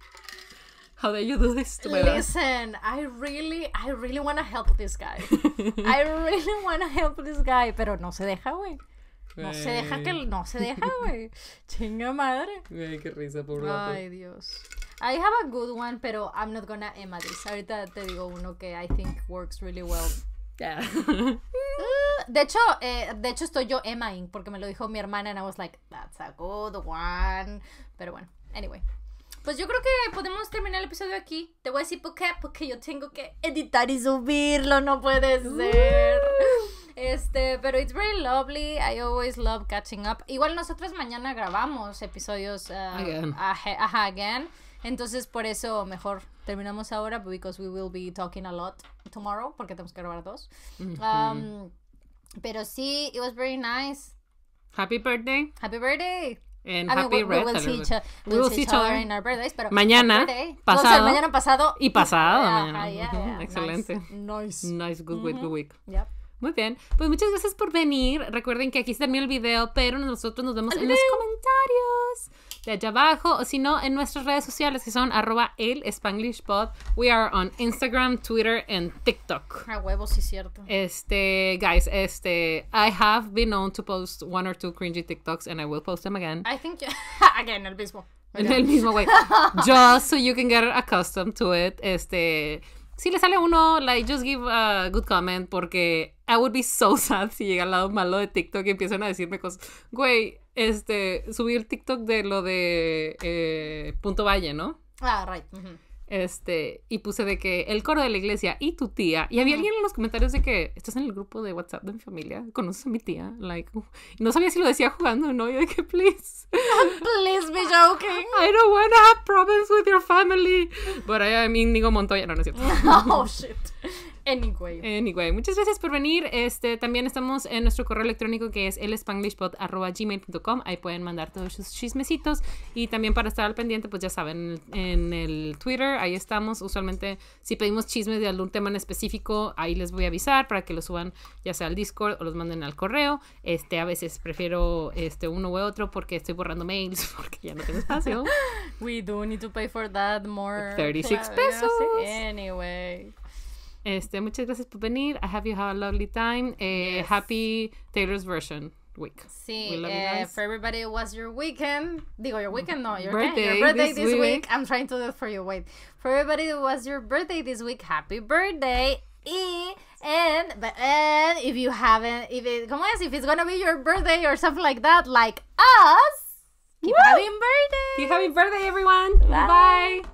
How dare you do this to my Listen, I really, I really want to help this guy. I really want to help this guy, pero no se deja, güey. No se deja que no se deja, güey. Chinga madre. Güey, qué risa, Ay, Dios. I have a good one, pero I'm not gonna emma this. Ahorita te digo uno que I think works really well Mm, de hecho, eh, de hecho estoy yo Emma-ing porque me lo dijo mi hermana and I was like, that's a good one. Pero bueno, anyway. Pues yo creo que podemos terminar el episodio aquí. Te voy a decir por qué, porque yo tengo que editar y subirlo, no puede ser. Uh. Este, pero it's very lovely. I always love catching up. Igual nosotros mañana grabamos episodios uh, again. Ajá, again. Entonces, por eso mejor terminamos ahora, because we will be talking a lot tomorrow, porque tenemos que grabar dos. Um, pero sí, it was very nice. Happy birthday. Happy birthday. And happy mean, we, will see each, see each other, in our birthdays, mañana, pasado, mañana pasado y pasado. Excelente. Nice. Nice, good, week, good week. Yep. Muy bien. Pues muchas gracias por venir. Recuerden que aquí se termina el video, pero nosotros nos vemos en los comentarios de allá abajo o si no en nuestras redes sociales que son arroba el We are on Instagram, Twitter and TikTok. A huevos, sí cierto. Este, guys, este, I have been known to post one or two cringy TikToks and I will post them again. I think, again, el mismo. En El mismo, güey. Just so you can get accustomed to it. Este si le sale uno, like, just give a good comment, porque I would be so sad si llega al lado malo de TikTok y empiezan a decirme cosas. Güey, este, subir TikTok de lo de eh, Punto Valle, ¿no? Ah, right. Este, y puse de que el coro de la iglesia y tu tía. Y había alguien en los comentarios de que estás en el grupo de WhatsApp de mi familia, conoces a mi tía. Like, no sabía si lo decía jugando o no. Yo de que, please, please be joking. I don't wanna have problems with your family. But I am Indigo Montoya. No, no es cierto. oh shit. Anyway. Anyway, muchas gracias por venir. Este, también estamos en nuestro correo electrónico que es elspanglishpod.gmail.com. Ahí pueden mandar todos sus chismecitos. Y también para estar al pendiente, pues ya saben, en el Twitter, ahí estamos. Usualmente, si pedimos chismes de algún tema en específico, ahí les voy a avisar para que lo suban ya sea al Discord o los manden al correo. Este, a veces prefiero este uno u otro porque estoy borrando mails porque ya no tengo espacio. We do need to pay for that more. 36 pesos. Anyway. Este, muchas gracias por venir. I have you have a lovely time. Eh, yes. Happy Taylor's version week. Sí, we uh, for everybody, it was your weekend. Digo, your weekend, no, your birthday, your birthday this, this week. week. I'm trying to do it for you. Wait. For everybody, it was your birthday this week. Happy birthday. Y, and, but, and if you haven't, if it, ¿cómo es? If it's gonna be your birthday or something like that, like us, keep Woo! having birthday. Keep having birthday, everyone. Bye. Bye.